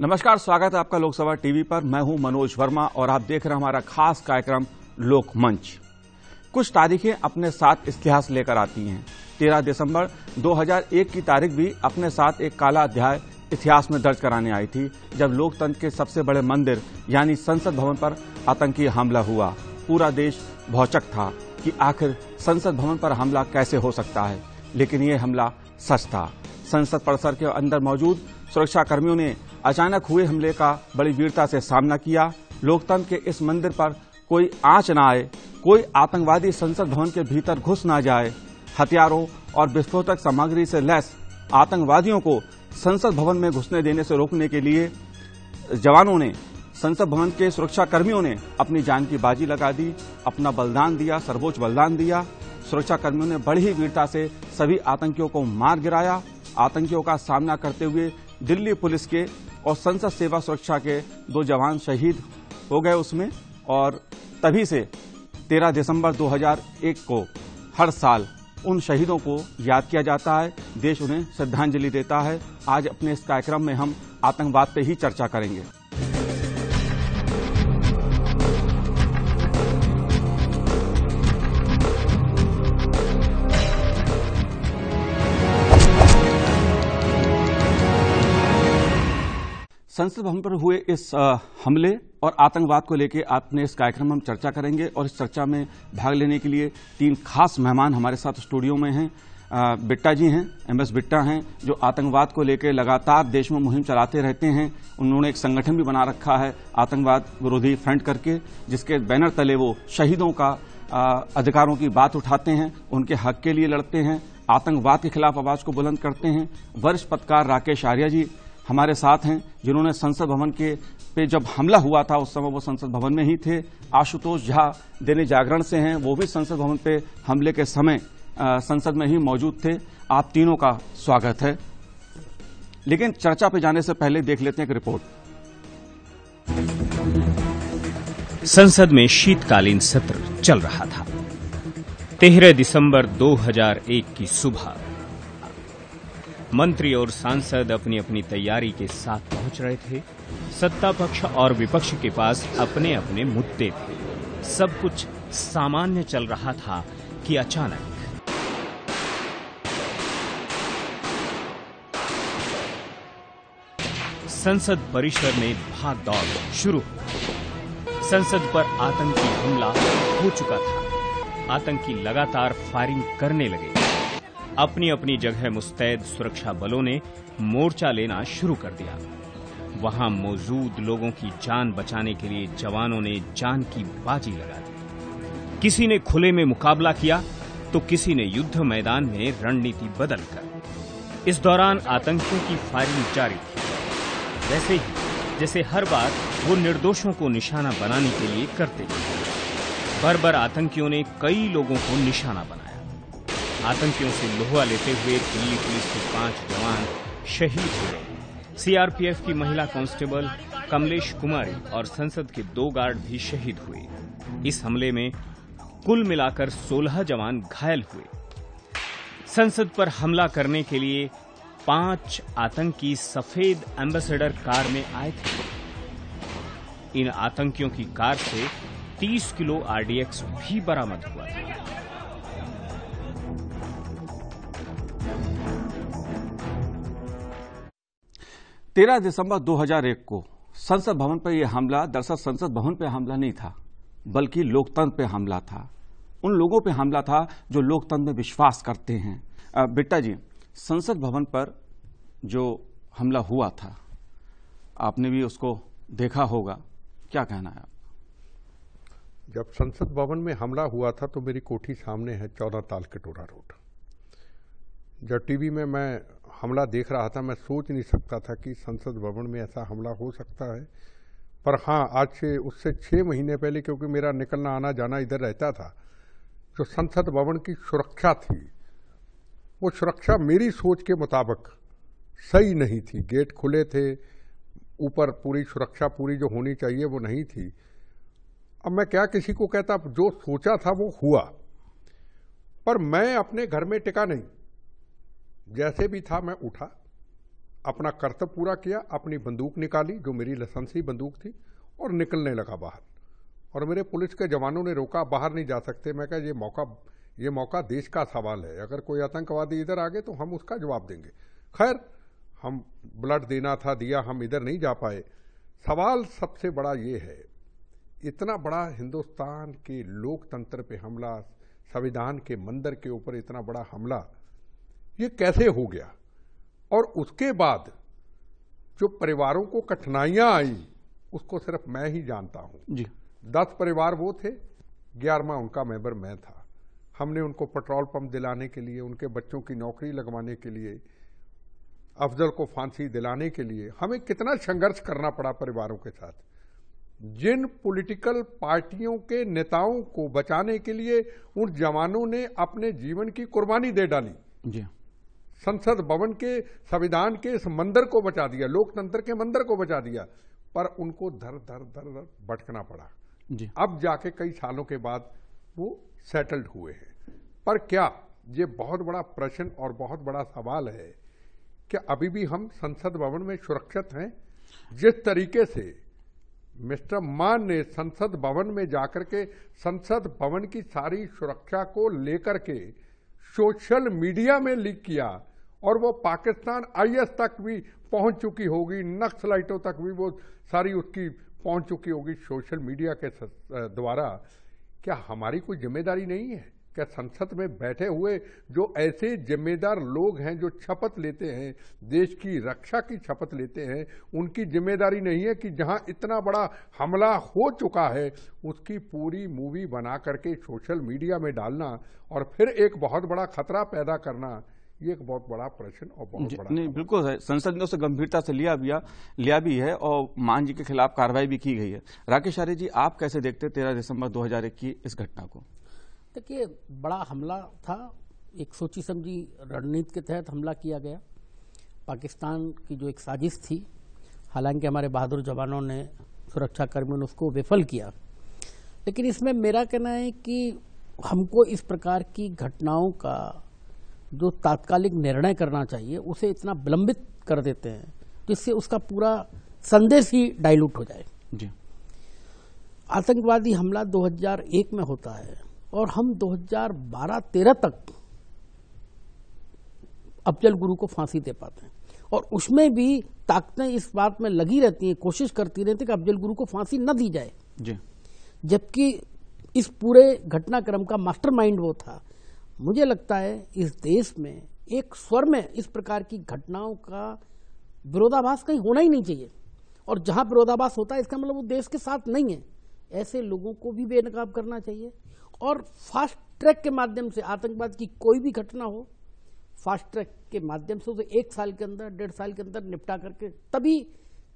नमस्कार स्वागत है आपका लोकसभा टीवी पर मैं हूं मनोज वर्मा और आप देख रहे हैं हमारा खास कार्यक्रम लोकमंच कुछ तारीखें अपने साथ इतिहास लेकर आती हैं 13 दिसंबर 2001 की तारीख भी अपने साथ एक काला अध्याय इतिहास में दर्ज कराने आई थी जब लोकतंत्र के सबसे बड़े मंदिर यानी संसद भवन पर आतंकी हमला हुआ पूरा देश भौचक था कि आखिर संसद भवन पर हमला कैसे हो सकता है लेकिन ये हमला सच था संसद परिसर के अंदर मौजूद सुरक्षाकर्मियों ने अचानक हुए हमले का बड़ी वीरता से सामना किया लोकतंत्र के इस मंदिर पर कोई आंच न आए कोई आतंकवादी संसद भवन के भीतर घुस न जाए हथियारों और विस्फोटक सामग्री से लैस आतंकवादियों को संसद भवन में घुसने देने से रोकने के लिए जवानों ने संसद भवन के सुरक्षाकर्मियों ने अपनी जान की बाजी लगा दी अपना बलिदान दिया सर्वोच्च बलिदान दिया सुरक्षाकर्मियों ने बड़ी ही वीरता से सभी आतंकियों को मार गिराया आतंकियों का सामना करते हुए दिल्ली पुलिस के और संसद सेवा सुरक्षा के दो जवान शहीद हो गए उसमें और तभी से 13 दिसंबर 2001 को हर साल उन शहीदों को याद किया जाता है देश उन्हें श्रद्धांजलि देता है आज अपने इस कार्यक्रम में हम आतंकवाद पे ही चर्चा करेंगे संसद भवन पर हुए इस हमले और आतंकवाद को लेकर आपने इस कार्यक्रम में हम चर्चा करेंगे और इस चर्चा में भाग लेने के लिए तीन खास मेहमान हमारे साथ स्टूडियो में हैं बिट्टा जी हैं एम एस बिट्टा हैं जो आतंकवाद को लेकर लगातार देश में मुहिम चलाते रहते हैं उन्होंने एक संगठन भी बना रखा है आतंकवाद विरोधी फ्रंट करके जिसके बैनर तले वो शहीदों का अधिकारों की बात उठाते हैं उनके हक के लिए लड़ते हैं आतंकवाद के खिलाफ आवाज को बुलंद करते हैं वरिष्ठ पत्रकार राकेश आर्या जी हमारे साथ हैं जिन्होंने संसद भवन के पे जब हमला हुआ था उस समय वो संसद भवन में ही थे आशुतोष झा दैनिक जागरण से हैं वो भी संसद भवन पे हमले के समय संसद में ही मौजूद थे आप तीनों का स्वागत है लेकिन चर्चा पे जाने से पहले देख लेते हैं एक रिपोर्ट संसद में शीतकालीन सत्र चल रहा था तेरह दिसंबर 2001 की सुबह मंत्री और सांसद अपनी अपनी तैयारी के साथ पहुंच रहे थे सत्ता पक्ष और विपक्ष के पास अपने अपने मुद्दे थे सब कुछ सामान्य चल रहा था कि अचानक संसद परिसर में भाग दौड़ शुरू संसद पर आतंकी हमला हो चुका था आतंकी लगातार फायरिंग करने लगे अपनी अपनी जगह मुस्तैद सुरक्षा बलों ने मोर्चा लेना शुरू कर दिया वहां मौजूद लोगों की जान बचाने के लिए जवानों ने जान की बाजी लगा दी किसी ने खुले में मुकाबला किया तो किसी ने युद्ध मैदान में रणनीति बदलकर इस दौरान आतंकियों की फायरिंग जारी थी वैसे ही जैसे हर बार वो निर्दोषों को निशाना बनाने के लिए करते थे बर आतंकियों ने कई लोगों को निशाना बनाया आतंकियों से लोहा लेते हुए दिल्ली पुलिस के पांच जवान शहीद हुए सीआरपीएफ की महिला कांस्टेबल कमलेश कुमारी और संसद के दो गार्ड भी शहीद हुए इस हमले में कुल मिलाकर 16 जवान घायल हुए संसद पर हमला करने के लिए पांच आतंकी सफेद एम्बेसडर कार में आए थे इन आतंकियों की कार से 30 किलो आरडीएक्स भी बरामद हुआ था तेरह दिसंबर 2001 को संसद भवन पर यह हमला दरअसल संसद भवन पर हमला नहीं था बल्कि लोकतंत्र पर हमला था उन लोगों पर हमला था जो लोकतंत्र में विश्वास करते हैं बिट्टा जी संसद भवन पर जो हमला हुआ था आपने भी उसको देखा होगा क्या कहना है जब संसद भवन में हमला हुआ था तो मेरी कोठी सामने है चौदह ताल कटोरा रोड जब टीवी में मैं हमला देख रहा था मैं सोच नहीं सकता था कि संसद भवन में ऐसा हमला हो सकता है पर हाँ आज से उससे छः महीने पहले क्योंकि मेरा निकलना आना जाना इधर रहता था जो संसद भवन की सुरक्षा थी वो सुरक्षा मेरी सोच के मुताबिक सही नहीं थी गेट खुले थे ऊपर पूरी सुरक्षा पूरी जो होनी चाहिए वो नहीं थी अब मैं क्या किसी को कहता जो सोचा था वो हुआ पर मैं अपने घर में टिका नहीं जैसे भी था मैं उठा अपना कर्तव्य पूरा किया अपनी बंदूक निकाली जो मेरी लसंसी बंदूक थी और निकलने लगा बाहर और मेरे पुलिस के जवानों ने रोका बाहर नहीं जा सकते मैं कहा ये मौका ये मौका देश का सवाल है अगर कोई आतंकवादी इधर आ गए तो हम उसका जवाब देंगे खैर हम ब्लड देना था दिया हम इधर नहीं जा पाए सवाल सबसे बड़ा ये है इतना बड़ा हिंदुस्तान के लोकतंत्र पे हमला संविधान के मंदिर के ऊपर इतना बड़ा हमला ये कैसे हो गया और उसके बाद जो परिवारों को कठिनाइयां आई उसको सिर्फ मैं ही जानता हूं जी दस परिवार वो थे ग्यारहवा उनका मेंबर मैं था हमने उनको पेट्रोल पंप दिलाने के लिए उनके बच्चों की नौकरी लगवाने के लिए अफजल को फांसी दिलाने के लिए हमें कितना संघर्ष करना पड़ा परिवारों के साथ जिन पॉलिटिकल पार्टियों के नेताओं को बचाने के लिए उन जवानों ने अपने जीवन की कुर्बानी दे डाली जी संसद भवन के संविधान के इस मंदिर को बचा दिया लोकतंत्र के मंदिर को बचा दिया पर उनको धर धर धर धर भटकना पड़ा जी। अब जाके कई सालों के बाद वो सेटल्ड हुए हैं पर क्या ये बहुत बड़ा प्रश्न और बहुत बड़ा सवाल है कि अभी भी हम संसद भवन में सुरक्षित हैं जिस तरीके से मिस्टर मान ने संसद भवन में जाकर के संसद भवन की सारी सुरक्षा को लेकर के सोशल मीडिया में लीक किया और वो पाकिस्तान आईएस तक भी पहुंच चुकी होगी नक्सलाइटों तक भी वो सारी उसकी पहुंच चुकी होगी सोशल मीडिया के द्वारा क्या हमारी कोई जिम्मेदारी नहीं है क्या संसद में बैठे हुए जो ऐसे जिम्मेदार लोग हैं जो शपथ लेते हैं देश की रक्षा की शपथ लेते हैं उनकी जिम्मेदारी नहीं है कि जहां इतना बड़ा हमला हो चुका है उसकी पूरी मूवी बना करके सोशल मीडिया में डालना और फिर एक बहुत बड़ा खतरा पैदा करना ये एक बहुत बड़ा प्रश्न और बहुत बड़ा नहीं बिल्कुल है संसद ने उसे गंभीरता से लिया भी लिया भी है और मान जी के खिलाफ कार्रवाई भी की गई है राकेश आर्य जी आप कैसे देखते हैं तेरह दिसंबर हजार इक्कीस इस घटना को देखिए बड़ा हमला था एक सोची समझी रणनीति के तहत हमला किया गया पाकिस्तान की जो एक साजिश थी हालांकि हमारे बहादुर जवानों ने सुरक्षा कर्मियों ने उसको विफल किया लेकिन इसमें मेरा कहना है कि हमको इस प्रकार की घटनाओं का जो तात्कालिक निर्णय करना चाहिए उसे इतना विलंबित कर देते हैं जिससे उसका पूरा संदेश ही डाइल्यूट हो जाए जी आतंकवादी हमला 2001 में होता है और हम 2012-13 तक अफजल गुरु को फांसी दे पाते हैं और उसमें भी ताकतें इस बात में लगी रहती हैं कोशिश करती रहती है कि अफजल गुरु को फांसी न दी जाए जी जबकि इस पूरे घटनाक्रम का मास्टरमाइंड वो था मुझे लगता है इस देश में एक स्वर में इस प्रकार की घटनाओं का विरोधाभास कहीं होना ही नहीं चाहिए और जहां विरोधाभास होता है इसका मतलब वो देश के साथ नहीं है ऐसे लोगों को भी बेनकाब करना चाहिए और फास्ट ट्रैक के माध्यम से आतंकवाद की कोई भी घटना हो फास्ट ट्रैक के माध्यम से उसे एक साल के अंदर डेढ़ साल के अंदर निपटा करके तभी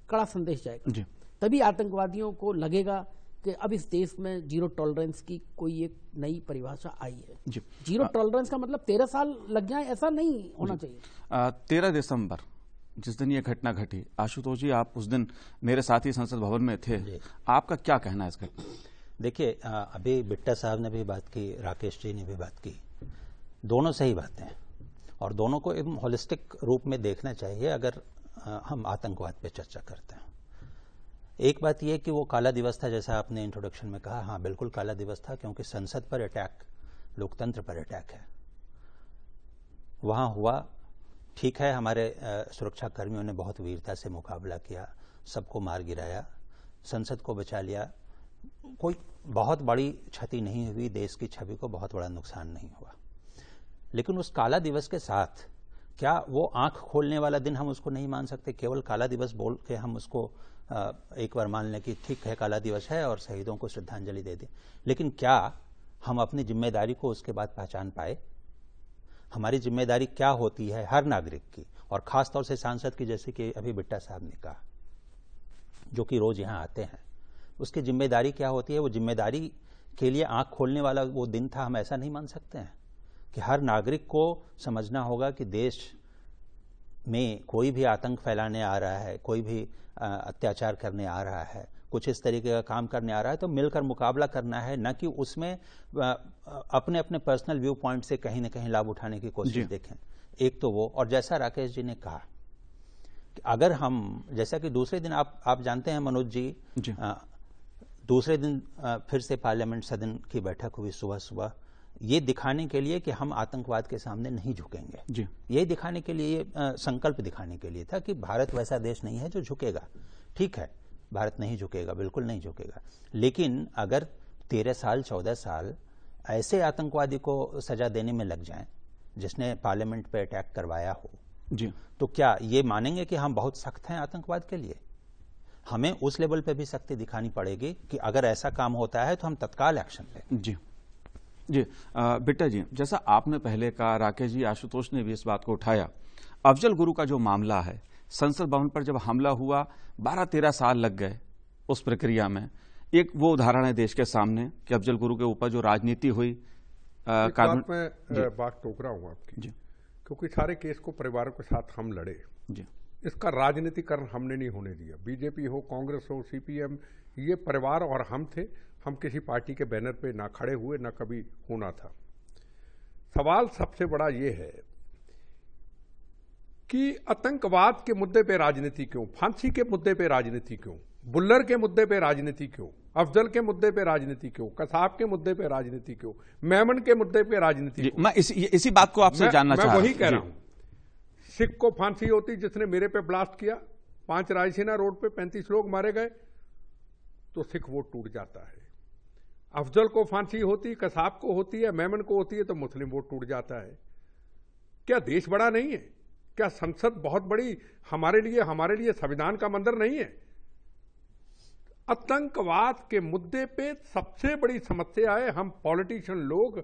कड़ा संदेश जाएगा तभी आतंकवादियों को लगेगा कि अब इस देश में जीरो टॉलरेंस की कोई एक नई परिभाषा आई है जीरो टॉलरेंस का मतलब तेरह साल लग जाए ऐसा नहीं होना चाहिए तेरह दिसंबर जिस दिन ये घटना घटी आशुतोष जी आप उस दिन मेरे साथ ही संसद भवन में थे आपका क्या कहना है इस घटना देखिए अभी बिट्टा साहब ने भी बात की राकेश जी ने भी बात की दोनों सही बातें हैं और दोनों को एक होलिस्टिक रूप में देखना चाहिए अगर हम आतंकवाद पे चर्चा करते हैं एक बात यह कि वो काला दिवस था जैसा आपने इंट्रोडक्शन में कहा हाँ बिल्कुल काला दिवस था क्योंकि संसद पर अटैक लोकतंत्र पर अटैक है वहां हुआ ठीक है हमारे सुरक्षा कर्मियों ने बहुत वीरता से मुकाबला किया सबको मार गिराया संसद को बचा लिया कोई बहुत बड़ी क्षति नहीं हुई देश की छवि को बहुत बड़ा नुकसान नहीं हुआ लेकिन उस काला दिवस के साथ क्या वो आंख खोलने वाला दिन हम उसको नहीं मान सकते केवल काला दिवस बोल के हम उसको एक बार मान लें कि ठीक है काला दिवस है और शहीदों को श्रद्धांजलि दे दें लेकिन क्या हम अपनी जिम्मेदारी को उसके बाद पहचान पाए हमारी जिम्मेदारी क्या होती है हर नागरिक की और खासतौर से सांसद की जैसे कि अभी बिट्टा साहब ने कहा जो कि रोज यहाँ आते हैं उसकी जिम्मेदारी क्या होती है वो जिम्मेदारी के लिए आंख खोलने वाला वो दिन था हम ऐसा नहीं मान सकते हैं कि हर नागरिक को समझना होगा कि देश में कोई भी आतंक फैलाने आ रहा है कोई भी अत्याचार करने आ रहा है कुछ इस तरीके का काम करने आ रहा है तो मिलकर मुकाबला करना है न कि उसमें अपने अपने पर्सनल व्यू पॉइंट से कहीं ना कहीं लाभ उठाने की कोशिश देखें एक तो वो और जैसा राकेश जी ने कहा कि अगर हम जैसा कि दूसरे दिन आप आप जानते हैं मनोज जी, जी। आ, दूसरे दिन आ, फिर से पार्लियामेंट सदन की बैठक हुई सुबह सुबह ये दिखाने के लिए कि हम आतंकवाद के सामने नहीं झुकेंगे जी ये दिखाने के लिए संकल्प दिखाने के लिए था कि भारत वैसा देश नहीं है जो झुकेगा ठीक है भारत नहीं झुकेगा बिल्कुल नहीं झुकेगा लेकिन अगर तेरह साल चौदह साल ऐसे आतंकवादी को सजा देने में लग जाए जिसने पार्लियामेंट पे अटैक करवाया हो जी तो क्या ये मानेंगे कि हम बहुत सख्त हैं आतंकवाद के लिए हमें उस लेवल पे भी सख्ती दिखानी पड़ेगी कि अगर ऐसा काम होता है तो हम तत्काल एक्शन लें जी जी बेटा जी जैसा आपने पहले कहा राकेश जी आशुतोष ने भी इस बात को उठाया अफजल गुरु का जो मामला है संसद भवन पर जब हमला हुआ बारह तेरह साल लग गए उस प्रक्रिया में एक वो उदाहरण है देश के सामने कि अफजल गुरु के ऊपर जो राजनीति हुई कानून में बात टोक रहा हूँ आपकी जी क्योंकि सारे केस को परिवारों के साथ हम लड़े जी इसका राजनीतिकरण हमने नहीं होने दिया बीजेपी हो कांग्रेस हो सीपीएम ये परिवार और हम थे हम किसी पार्टी के बैनर पे ना खड़े हुए ना कभी होना था सवाल सबसे बड़ा ये है कि आतंकवाद के मुद्दे पे राजनीति क्यों फांसी के मुद्दे पे राजनीति क्यों बुल्लर के मुद्दे पे राजनीति क्यों अफजल के मुद्दे पे राजनीति क्यों कसाब के मुद्दे पे राजनीति क्यों मेमन के मुद्दे पे राजनीति मैं इसी इसी बात को आपसे जानना मैं वही कह रहा हूं सिख को फांसी होती जिसने मेरे पे ब्लास्ट किया पांच रायसेना रोड पे पैंतीस लोग मारे गए तो सिख वोट टूट जाता है अफजल को फांसी होती कसाब को होती है मेमन को होती है तो मुस्लिम वोट टूट जाता है क्या देश बड़ा नहीं है क्या संसद बहुत बड़ी हमारे लिए हमारे लिए संविधान का मंदिर नहीं है आतंकवाद के मुद्दे पे सबसे बड़ी समस्या है हम पॉलिटिशियन लोग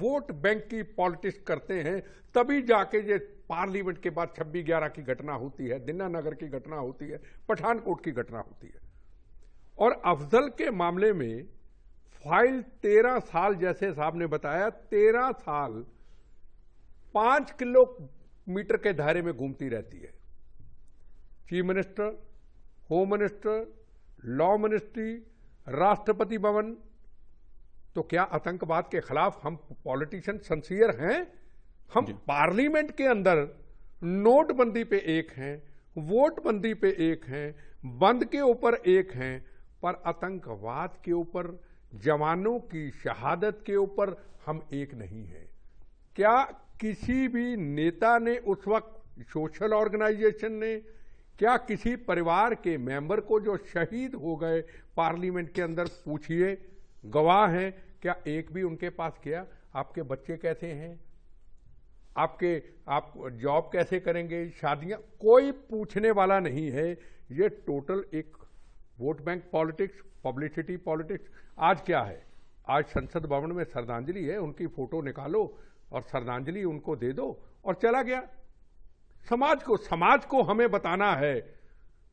वोट बैंक की पॉलिटिक्स करते हैं तभी जाके ये पार्लियामेंट के बाद छब्बीस ग्यारह की घटना होती है नगर की घटना होती है पठानकोट की घटना होती है और अफजल के मामले में फाइल तेरह साल जैसे साहब ने बताया तेरह साल पांच किलो मीटर के दायरे में घूमती रहती है chief minister home minister law ministry Rashtrapati Bhavan तो क्या आतंकवाद के खिलाफ हम पॉलिटिशियन सन्सियर हैं हम पार्लियामेंट के अंदर नोटबंदी पे एक हैं वोटबंदी पे एक हैं बंद के ऊपर एक हैं पर आतंकवाद के ऊपर जवानों की शहादत के ऊपर हम एक नहीं हैं क्या किसी भी नेता ने उस वक्त सोशल ऑर्गेनाइजेशन ने क्या किसी परिवार के मेंबर को जो शहीद हो गए पार्लियामेंट के अंदर पूछिए गवाह हैं क्या एक भी उनके पास गया आपके बच्चे कैसे हैं आपके आप जॉब कैसे करेंगे शादियां कोई पूछने वाला नहीं है ये टोटल एक vote bank politics publicity politics आज क्या है आज संसद भवन में श्रद्धांजलि है उनकी फोटो निकालो और श्रद्धांजलि उनको दे दो और चला गया समाज को समाज को हमें बताना है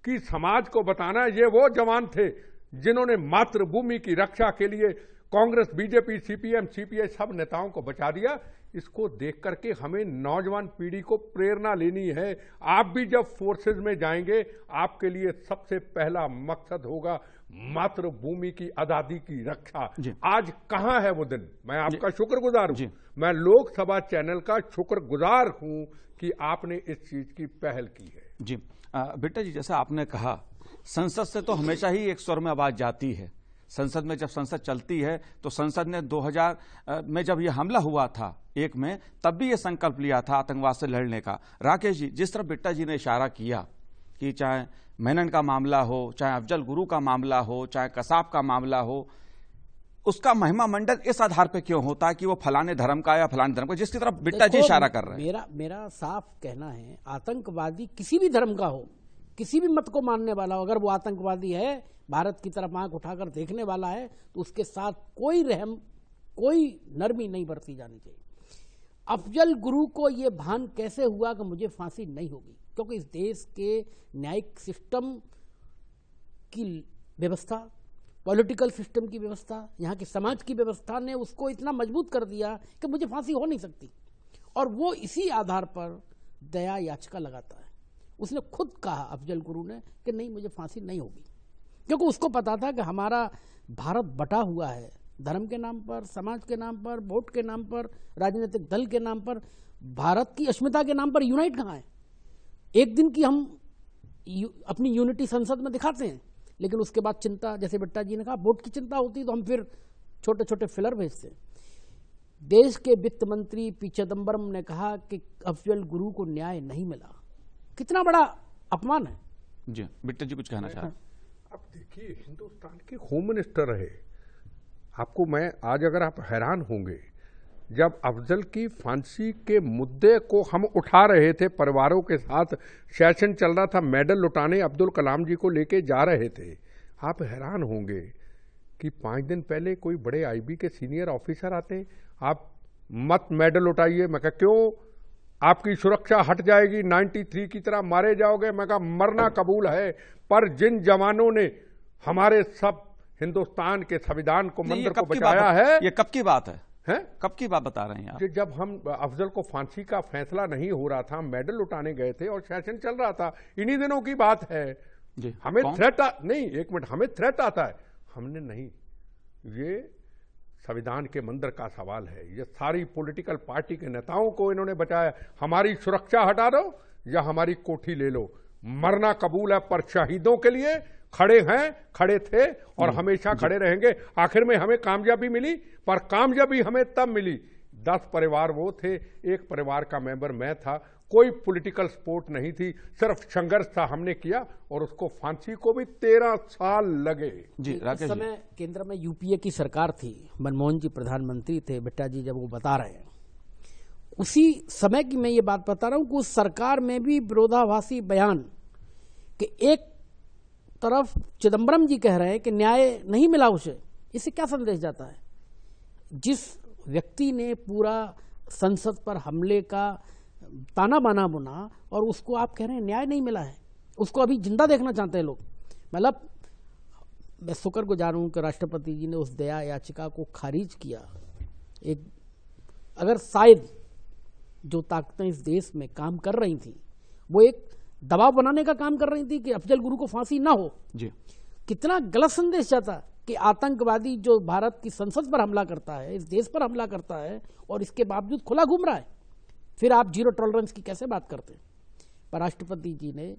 कि समाज को बताना है ये वो जवान थे जिन्होंने मातृभूमि की रक्षा के लिए कांग्रेस बीजेपी सीपीएम सीपीआई सब नेताओं को बचा दिया इसको देख करके हमें नौजवान पीढ़ी को प्रेरणा लेनी है आप भी जब फोर्सेज में जाएंगे आपके लिए सबसे पहला मकसद होगा मातृभूमि की आजादी की रक्षा आज कहाँ है वो दिन मैं आपका शुक्रगुजार हूँ मैं लोकसभा चैनल का शुक्रगुजार हूँ कि आपने इस चीज की पहल की है जी बेटा जी जैसा आपने कहा संसद से तो हमेशा ही एक स्वर में आवाज जाती है संसद में जब संसद चलती है तो संसद ने 2000 में जब यह हमला हुआ था एक में तब भी यह संकल्प लिया था आतंकवाद से लड़ने का राकेश जी जिस तरह बिट्टा जी ने इशारा किया कि चाहे मेनन का मामला हो चाहे अफजल गुरु का मामला हो चाहे कसाब का मामला हो उसका महिमा मंडल इस आधार पर क्यों होता है कि वो फलाने धर्म का या फलाने धर्म का जिसकी तरफ बिट्टा जी इशारा कर रहे हैं मेरा मेरा साफ कहना है आतंकवादी किसी भी धर्म का हो किसी भी मत को मानने वाला हो अगर वो आतंकवादी है भारत की तरफ आंख उठाकर देखने वाला है तो उसके साथ कोई रहम कोई नरमी नहीं बरती जानी चाहिए अफजल गुरु को ये भान कैसे हुआ कि मुझे फांसी नहीं होगी क्योंकि इस देश के न्यायिक सिस्टम की व्यवस्था पॉलिटिकल सिस्टम की व्यवस्था यहाँ के समाज की व्यवस्था ने उसको इतना मजबूत कर दिया कि मुझे फांसी हो नहीं सकती और वो इसी आधार पर दया याचिका लगाता है उसने खुद कहा अफजल गुरु ने कि नहीं मुझे फांसी नहीं होगी क्योंकि उसको पता था कि हमारा भारत बटा हुआ है धर्म के नाम पर समाज के नाम पर वोट के नाम पर राजनीतिक दल के नाम पर भारत की अस्मिता के नाम पर यूनाइट कहाँ है एक दिन की हम यू, अपनी यूनिटी संसद में दिखाते हैं लेकिन उसके बाद चिंता जैसे बिट्टा जी ने कहा वोट की चिंता होती तो हम फिर छोटे छोटे फिलर भेजते हैं देश के वित्त मंत्री पी चिदम्बरम ने कहा कि अफजल गुरु को न्याय नहीं मिला कितना बड़ा अपमान है जी बिट्टा जी कुछ कहना चाह अब देखिए हिंदुस्तान के होम मिनिस्टर रहे आपको मैं आज अगर आप हैरान होंगे जब अफजल की फांसी के मुद्दे को हम उठा रहे थे परिवारों के साथ सेशन चल रहा था मेडल लुटाने अब्दुल कलाम जी को लेके जा रहे थे आप हैरान होंगे कि पाँच दिन पहले कोई बड़े आईबी के सीनियर ऑफिसर आते आप मत मेडल उठाइए मैं कहा क्यों आपकी सुरक्षा हट जाएगी 93 की तरह मारे जाओगे मैं कहा मरना कबूल है पर जिन जवानों ने हमारे सब हिंदुस्तान के संविधान को मंदिर को बचाया है ये कब की बात है है कब की बात बता रहे हैं आप? जब हम अफजल को फांसी का फैसला नहीं हो रहा था मेडल उठाने गए थे और सेशन चल रहा था इन्हीं दिनों की बात है जी, हाँ, हमें थ्रेट आ, नहीं एक मिनट हमें थ्रेट आता है हमने नहीं ये संविधान के मंदिर का सवाल है ये सारी पॉलिटिकल पार्टी के नेताओं को इन्होंने बचाया हमारी सुरक्षा हटा दो या हमारी कोठी ले लो मरना कबूल है पर शहीदों के लिए खड़े हैं खड़े थे और हमेशा खड़े रहेंगे आखिर में हमें कामयाबी मिली पर कामयाबी हमें तब मिली दस परिवार वो थे एक परिवार का मेंबर मैं था कोई पॉलिटिकल सपोर्ट नहीं थी सिर्फ संघर्ष था हमने किया और उसको फांसी को भी तेरह साल लगे जी राकेश समय केंद्र में यूपीए की सरकार थी मनमोहन जी प्रधानमंत्री थे बिट्टा जी जब वो बता रहे हैं उसी समय की मैं ये बात बता रहा हूं कि उस सरकार में भी विरोधाभासी बयान कि एक तरफ चिदम्बरम जी कह रहे हैं कि न्याय नहीं मिला उसे इससे क्या संदेश जाता है जिस व्यक्ति ने पूरा संसद पर हमले का ताना बाना बुना और उसको आप कह रहे हैं न्याय नहीं मिला है उसको अभी जिंदा देखना चाहते हैं लोग मतलब मैं शुक्र गुजार हूं कि राष्ट्रपति जी ने उस दया याचिका को खारिज किया एक अगर शायद जो ताकतें इस देश में काम कर रही थी वो एक दबाव बनाने का काम कर रही थी कि अफजल गुरु को फांसी ना हो जी कितना गलत संदेश जाता कि आतंकवादी जो भारत की संसद पर हमला करता है इस देश पर हमला करता है और इसके बावजूद खुला घूम रहा है फिर आप जीरो टॉलरेंस की कैसे बात करते हैं पर राष्ट्रपति जी ने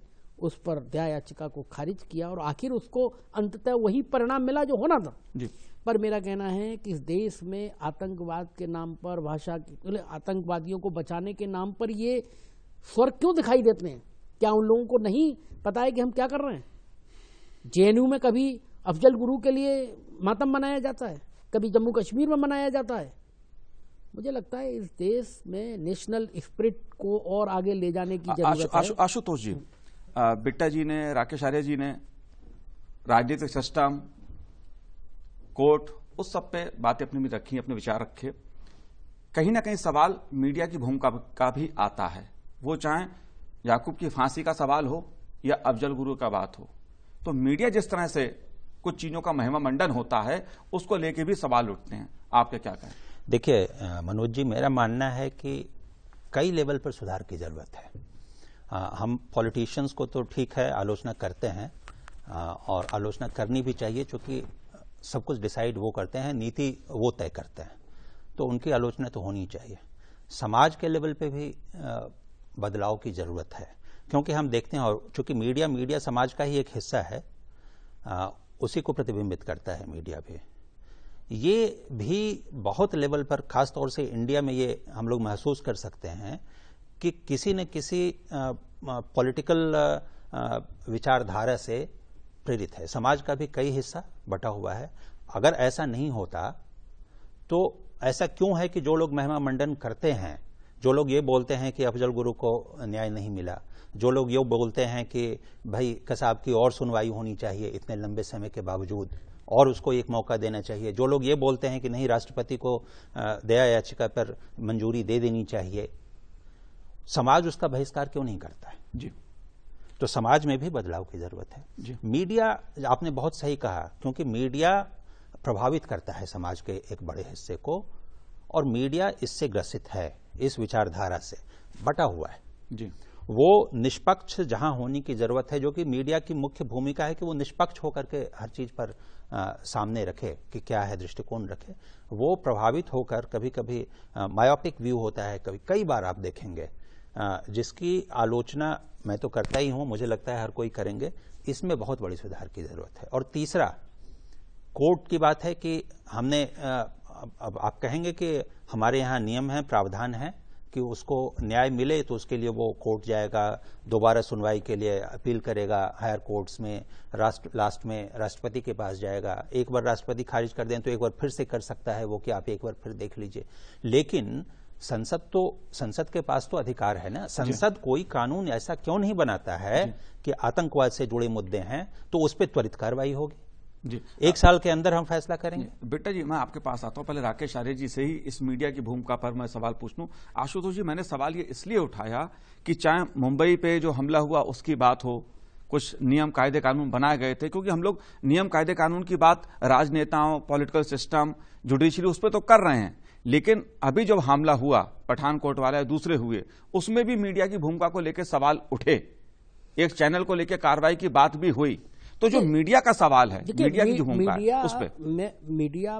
उस पर दया याचिका को खारिज किया और आखिर उसको अंततः वही परिणाम मिला जो होना था जी। पर मेरा कहना है कि इस देश में आतंकवाद के नाम पर भाषा मतलब आतंकवादियों को बचाने के नाम पर ये स्वर क्यों दिखाई देते हैं क्या उन लोगों को नहीं पता है कि हम क्या कर रहे हैं जेएनयू में कभी अफजल गुरु के लिए मातम मनाया जाता है कभी जम्मू कश्मीर में मनाया जाता है मुझे लगता है इस देश में नेशनल स्प्रिट को और आगे ले जाने की जरूरत आशु, आशुतोष जी बिट्टा जी ने राकेश आर्य जी ने राजनीतिक सिस्टम कोर्ट उस सब पे बातें अपनी भी रखी अपने विचार रखे कहीं ना कहीं सवाल मीडिया की भूमिका का भी आता है वो चाहे याकूब की फांसी का सवाल हो या अफजल गुरु का बात हो तो मीडिया जिस तरह से कुछ चीजों का महिमा मंडन होता है उसको लेके भी सवाल उठते हैं आपके क्या कहें देखिए मनोज जी मेरा मानना है कि कई लेवल पर सुधार की जरूरत है आ, हम पॉलिटिशियंस को तो ठीक है आलोचना करते हैं आ, और आलोचना करनी भी चाहिए चूंकि सब कुछ डिसाइड वो करते हैं नीति वो तय करते हैं तो उनकी आलोचना तो होनी चाहिए समाज के लेवल पे भी बदलाव की जरूरत है क्योंकि हम देखते हैं और चूंकि मीडिया मीडिया समाज का ही एक हिस्सा है आ, उसी को प्रतिबिंबित करता है मीडिया भी ये भी बहुत लेवल पर खासतौर से इंडिया में ये हम लोग महसूस कर सकते हैं कि किसी न किसी पॉलिटिकल विचारधारा से प्रेरित है समाज का भी कई हिस्सा बटा हुआ है अगर ऐसा नहीं होता तो ऐसा क्यों है कि जो लोग महिमा मंडन करते हैं जो लोग ये बोलते हैं कि अफजल गुरु को न्याय नहीं मिला जो लोग ये बोलते हैं कि भाई कसाब की और सुनवाई होनी चाहिए इतने लंबे समय के बावजूद और उसको एक मौका देना चाहिए जो लोग ये बोलते हैं कि नहीं राष्ट्रपति को दया याचिका पर मंजूरी दे देनी चाहिए समाज उसका बहिष्कार क्यों नहीं करता है जी तो समाज में भी बदलाव की जरूरत है जी मीडिया आपने बहुत सही कहा क्योंकि मीडिया प्रभावित करता है समाज के एक बड़े हिस्से को और मीडिया इससे ग्रसित है इस विचारधारा से बटा हुआ है जी वो निष्पक्ष जहां होने की जरूरत है जो कि मीडिया की मुख्य भूमिका है कि वो निष्पक्ष होकर के हर चीज पर आ, सामने रखे कि क्या है दृष्टिकोण रखे वो प्रभावित होकर कभी कभी मायोपिक व्यू होता है कभी कई बार आप देखेंगे आ, जिसकी आलोचना मैं तो करता ही हूं मुझे लगता है हर कोई करेंगे इसमें बहुत बड़ी सुधार की जरूरत है और तीसरा कोर्ट की बात है कि हमने अब, अब आप कहेंगे कि हमारे यहाँ नियम है प्रावधान है कि उसको न्याय मिले तो उसके लिए वो कोर्ट जाएगा दोबारा सुनवाई के लिए अपील करेगा हायर कोर्ट्स में राष्ट्र लास्ट में राष्ट्रपति के पास जाएगा एक बार राष्ट्रपति खारिज कर दें तो एक बार फिर से कर सकता है वो कि आप एक बार फिर देख लीजिए लेकिन संसद तो संसद के पास तो अधिकार है ना संसद कोई कानून ऐसा क्यों नहीं बनाता है कि आतंकवाद से जुड़े मुद्दे हैं तो उस पर त्वरित कार्रवाई होगी जी एक साल के अंदर हम फैसला करेंगे बेटा जी मैं आपके पास आता हूँ पहले राकेश आर्य जी से ही इस मीडिया की भूमिका पर मैं सवाल पूछ लू आशुतोष जी मैंने सवाल ये इसलिए उठाया कि चाहे मुंबई पे जो हमला हुआ उसकी बात हो कुछ नियम कायदे कानून बनाए गए थे क्योंकि हम लोग नियम कायदे कानून की बात राजनेताओं पॉलिटिकल सिस्टम जुडिशरी उस पर तो कर रहे हैं लेकिन अभी जब हमला हुआ पठानकोट वाला दूसरे हुए उसमें भी मीडिया की भूमिका को लेकर सवाल उठे एक चैनल को लेकर कार्रवाई की बात भी हुई तो जो तो मीडिया का सवाल है मीडिया की जो उस पर मीडिया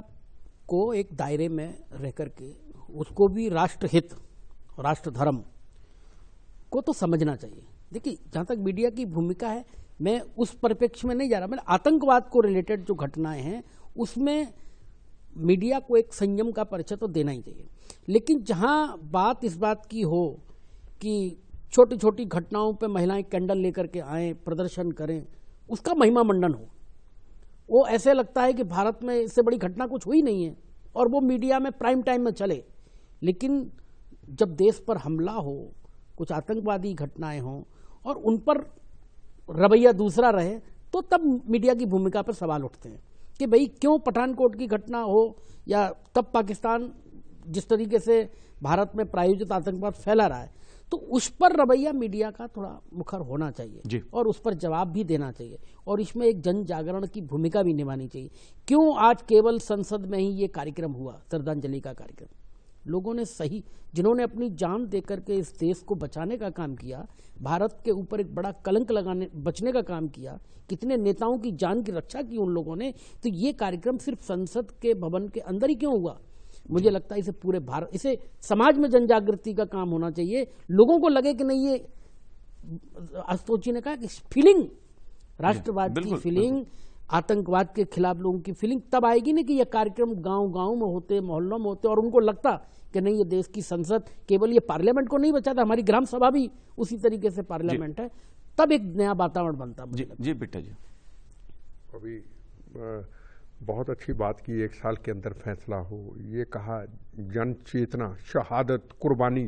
को एक दायरे में रह करके उसको भी राष्ट्रहित राष्ट्र धर्म को तो समझना चाहिए देखिए जहां तक मीडिया की भूमिका है मैं उस परिप्रेक्ष्य में नहीं जा रहा मैं आतंकवाद को रिलेटेड जो घटनाएं हैं उसमें मीडिया को एक संयम का परिचय तो देना ही चाहिए लेकिन जहां बात इस बात की हो कि छोटी छोटी घटनाओं पर महिलाएं कैंडल लेकर के आए प्रदर्शन करें उसका महिमा मंडन हो वो ऐसे लगता है कि भारत में इससे बड़ी घटना कुछ हुई नहीं है और वो मीडिया में प्राइम टाइम में चले लेकिन जब देश पर हमला हो कुछ आतंकवादी घटनाएं हों और उन पर रवैया दूसरा रहे तो तब मीडिया की भूमिका पर सवाल उठते हैं कि भाई क्यों पठानकोट की घटना हो या तब पाकिस्तान जिस तरीके से भारत में प्रायोजित आतंकवाद फैला रहा है तो उस पर रवैया मीडिया का थोड़ा मुखर होना चाहिए जी और उस पर जवाब भी देना चाहिए और इसमें एक जन जागरण की भूमिका भी निभानी चाहिए क्यों आज केवल संसद में ही ये कार्यक्रम हुआ श्रद्धांजलि का कार्यक्रम लोगों ने सही जिन्होंने अपनी जान दे करके इस देश को बचाने का काम किया भारत के ऊपर एक बड़ा कलंक लगाने बचने का काम किया कितने नेताओं की जान की रक्षा की उन लोगों ने तो ये कार्यक्रम सिर्फ संसद के भवन के अंदर ही क्यों हुआ मुझे लगता है इसे पूरे भारत इसे समाज में जन जागृति का काम होना चाहिए लोगों को लगे कि नहीं ये आशुतोष ने कहा कि फीलिंग राष्ट्रवाद की फीलिंग आतंकवाद के खिलाफ लोगों की फीलिंग तब आएगी ना कि यह कार्यक्रम गांव गांव में होते मोहल्लों में होते और उनको लगता कि नहीं ये देश की संसद केवल ये पार्लियामेंट को नहीं बचाता हमारी ग्राम सभा भी उसी तरीके से पार्लियामेंट है तब एक नया वातावरण बनता जी जी बेटा जी अभी बहुत अच्छी बात की एक साल के अंदर फैसला हो ये कहा जन चेतना शहादत कुर्बानी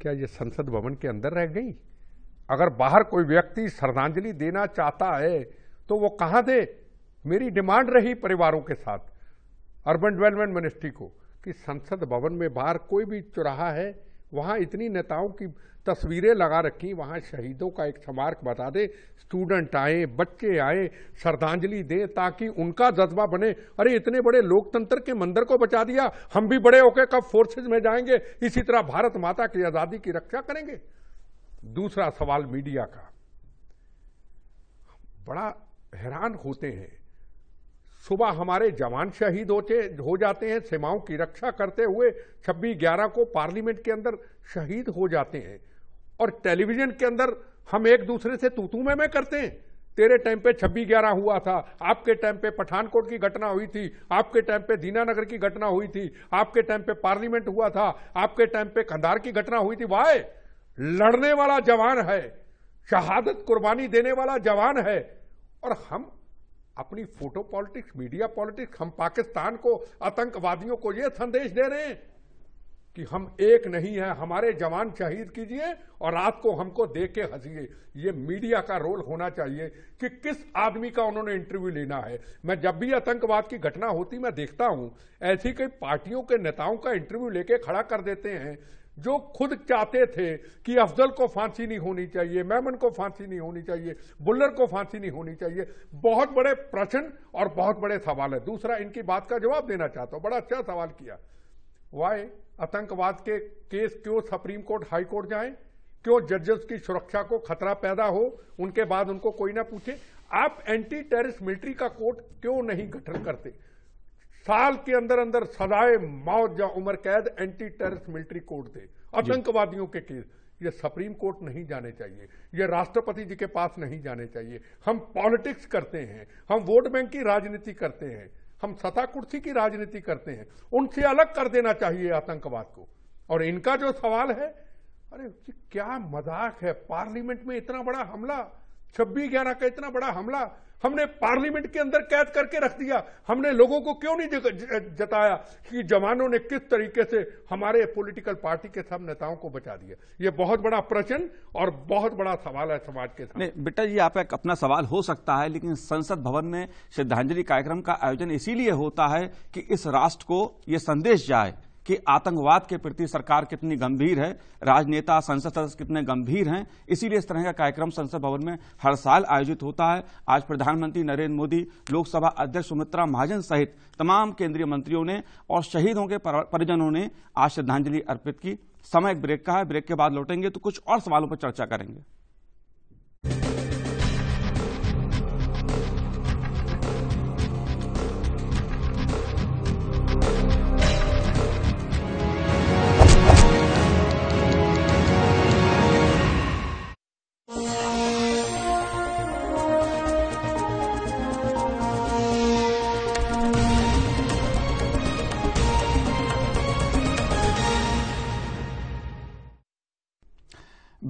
क्या ये संसद भवन के अंदर रह गई अगर बाहर कोई व्यक्ति श्रद्धांजलि देना चाहता है तो वो कहाँ दे मेरी डिमांड रही परिवारों के साथ अर्बन डेवलपमेंट मिनिस्ट्री को कि संसद भवन में बाहर कोई भी चुराहा है वहाँ इतनी नेताओं की तस्वीरें लगा रखी वहाँ शहीदों का एक स्मारक बता दे स्टूडेंट आए बच्चे आए श्रद्धांजलि दें ताकि उनका जज्बा बने अरे इतने बड़े लोकतंत्र के मंदिर को बचा दिया हम भी बड़े होके कब फोर्सेज में जाएंगे इसी तरह भारत माता की आज़ादी की रक्षा करेंगे दूसरा सवाल मीडिया का बड़ा हैरान होते हैं सुबह हमारे जवान शहीद होते हो जाते हैं सीमाओं की रक्षा करते हुए छब्बीस ग्यारह को पार्लियामेंट के अंदर शहीद हो जाते हैं और टेलीविजन के अंदर हम एक दूसरे से तूतू में, में करते हैं तेरे टाइम पे छब्बीस ग्यारह हुआ था आपके टाइम पे पठानकोट की घटना हुई थी आपके टाइम पे दीनानगर की घटना हुई थी आपके टाइम पे पार्लियामेंट हुआ था आपके टाइम पे कंधार की घटना हुई थी वाय लड़ने वाला जवान है शहादत कुर्बानी देने वाला जवान है और हम अपनी फोटो पॉलिटिक्स मीडिया पॉलिटिक्स हम पाकिस्तान को आतंकवादियों को यह संदेश दे रहे हैं कि हम एक नहीं है हमारे जवान शहीद कीजिए और रात को हमको दे के हंसीए ये मीडिया का रोल होना चाहिए कि किस आदमी का उन्होंने इंटरव्यू लेना है मैं जब भी आतंकवाद की घटना होती मैं देखता हूं ऐसी कई पार्टियों के नेताओं का इंटरव्यू लेके खड़ा कर देते हैं जो खुद चाहते थे कि अफजल को फांसी नहीं होनी चाहिए मेमन को फांसी नहीं होनी चाहिए बुल्लर को फांसी नहीं होनी चाहिए बहुत बड़े प्रश्न और बहुत बड़े सवाल है दूसरा इनकी बात का जवाब देना चाहता हूं बड़ा अच्छा सवाल किया वाय आतंकवाद के केस क्यों सुप्रीम कोर्ट हाई कोर्ट जाए क्यों जजेस की सुरक्षा को खतरा पैदा हो उनके बाद उनको कोई ना पूछे आप एंटी टेररिस्ट मिलिट्री का कोर्ट क्यों नहीं गठन करते साल के अंदर अंदर सजाए मौत या उम्र कैद एंटी टेररिस्ट मिलिट्री कोर्ट दे आतंकवादियों के केस ये सुप्रीम कोर्ट नहीं जाने चाहिए ये राष्ट्रपति जी के पास नहीं जाने चाहिए हम पॉलिटिक्स करते हैं हम वोट बैंक की राजनीति करते हैं हम सता कुर्सी की राजनीति करते हैं उनसे अलग कर देना चाहिए आतंकवाद को और इनका जो सवाल है अरे क्या मजाक है पार्लियामेंट में इतना बड़ा हमला छब्बीस ग्यारह का इतना बड़ा हमला हमने पार्लियामेंट के अंदर कैद करके रख दिया हमने लोगों को क्यों नहीं जताया कि जवानों ने किस तरीके से हमारे पॉलिटिकल पार्टी के सब नेताओं को बचा दिया ये बहुत बड़ा प्रश्न और बहुत बड़ा सवाल है समाज के सामने बेटा जी आपका अपना सवाल हो सकता है लेकिन संसद भवन में श्रद्धांजलि कार्यक्रम का आयोजन इसीलिए होता है कि इस राष्ट्र को ये संदेश जाए कि आतंकवाद के प्रति सरकार कितनी गंभीर है राजनेता संसद सदस्य कितने गंभीर हैं इसीलिए इस तरह का कार्यक्रम संसद भवन में हर साल आयोजित होता है आज प्रधानमंत्री नरेंद्र मोदी लोकसभा अध्यक्ष सुमित्रा महाजन सहित तमाम केंद्रीय मंत्रियों ने और शहीदों के परिजनों ने आज श्रद्धांजलि अर्पित की समय एक ब्रेक का है ब्रेक के बाद लौटेंगे तो कुछ और सवालों पर चर्चा करेंगे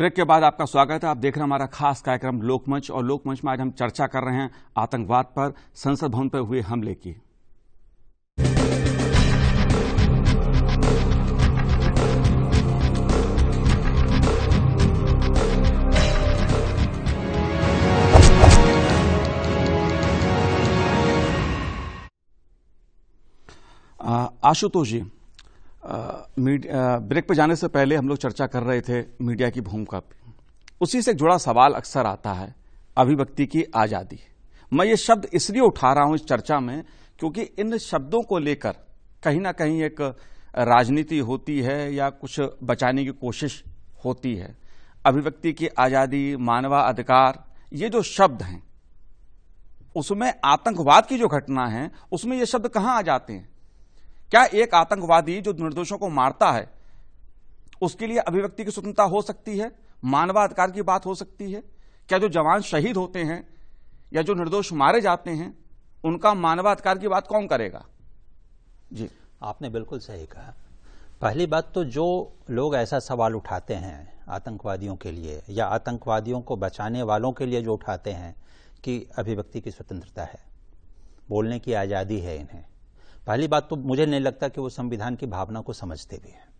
ब्रेक के बाद आपका स्वागत है आप देख रहे हैं हमारा खास कार्यक्रम लोकमंच और लोकमंच में आज हम चर्चा कर रहे हैं आतंकवाद पर संसद भवन पर हुए हमले की आशुतोष जी ब्रेक पर जाने से पहले हम लोग चर्चा कर रहे थे मीडिया की भूमिका पर उसी से जुड़ा सवाल अक्सर आता है अभिव्यक्ति की आज़ादी मैं ये शब्द इसलिए उठा रहा हूं इस चर्चा में क्योंकि इन शब्दों को लेकर कहीं ना कहीं एक राजनीति होती है या कुछ बचाने की कोशिश होती है अभिव्यक्ति की आज़ादी मानवाधिकार ये जो शब्द हैं उसमें आतंकवाद की जो घटना है उसमें ये शब्द कहां आ जाते हैं क्या एक आतंकवादी जो निर्दोषों को मारता है उसके लिए अभिव्यक्ति की स्वतंत्रता हो सकती है मानवाधिकार की बात हो सकती है क्या जो जवान शहीद होते हैं या जो निर्दोष मारे जाते हैं उनका मानवाधिकार की बात कौन करेगा जी आपने बिल्कुल सही कहा पहली बात तो जो लोग ऐसा सवाल उठाते हैं आतंकवादियों के लिए या आतंकवादियों को बचाने वालों के लिए जो उठाते हैं कि अभिव्यक्ति की स्वतंत्रता है बोलने की आज़ादी है इन्हें पहली बात तो मुझे नहीं लगता कि वो संविधान की भावना को समझते भी हैं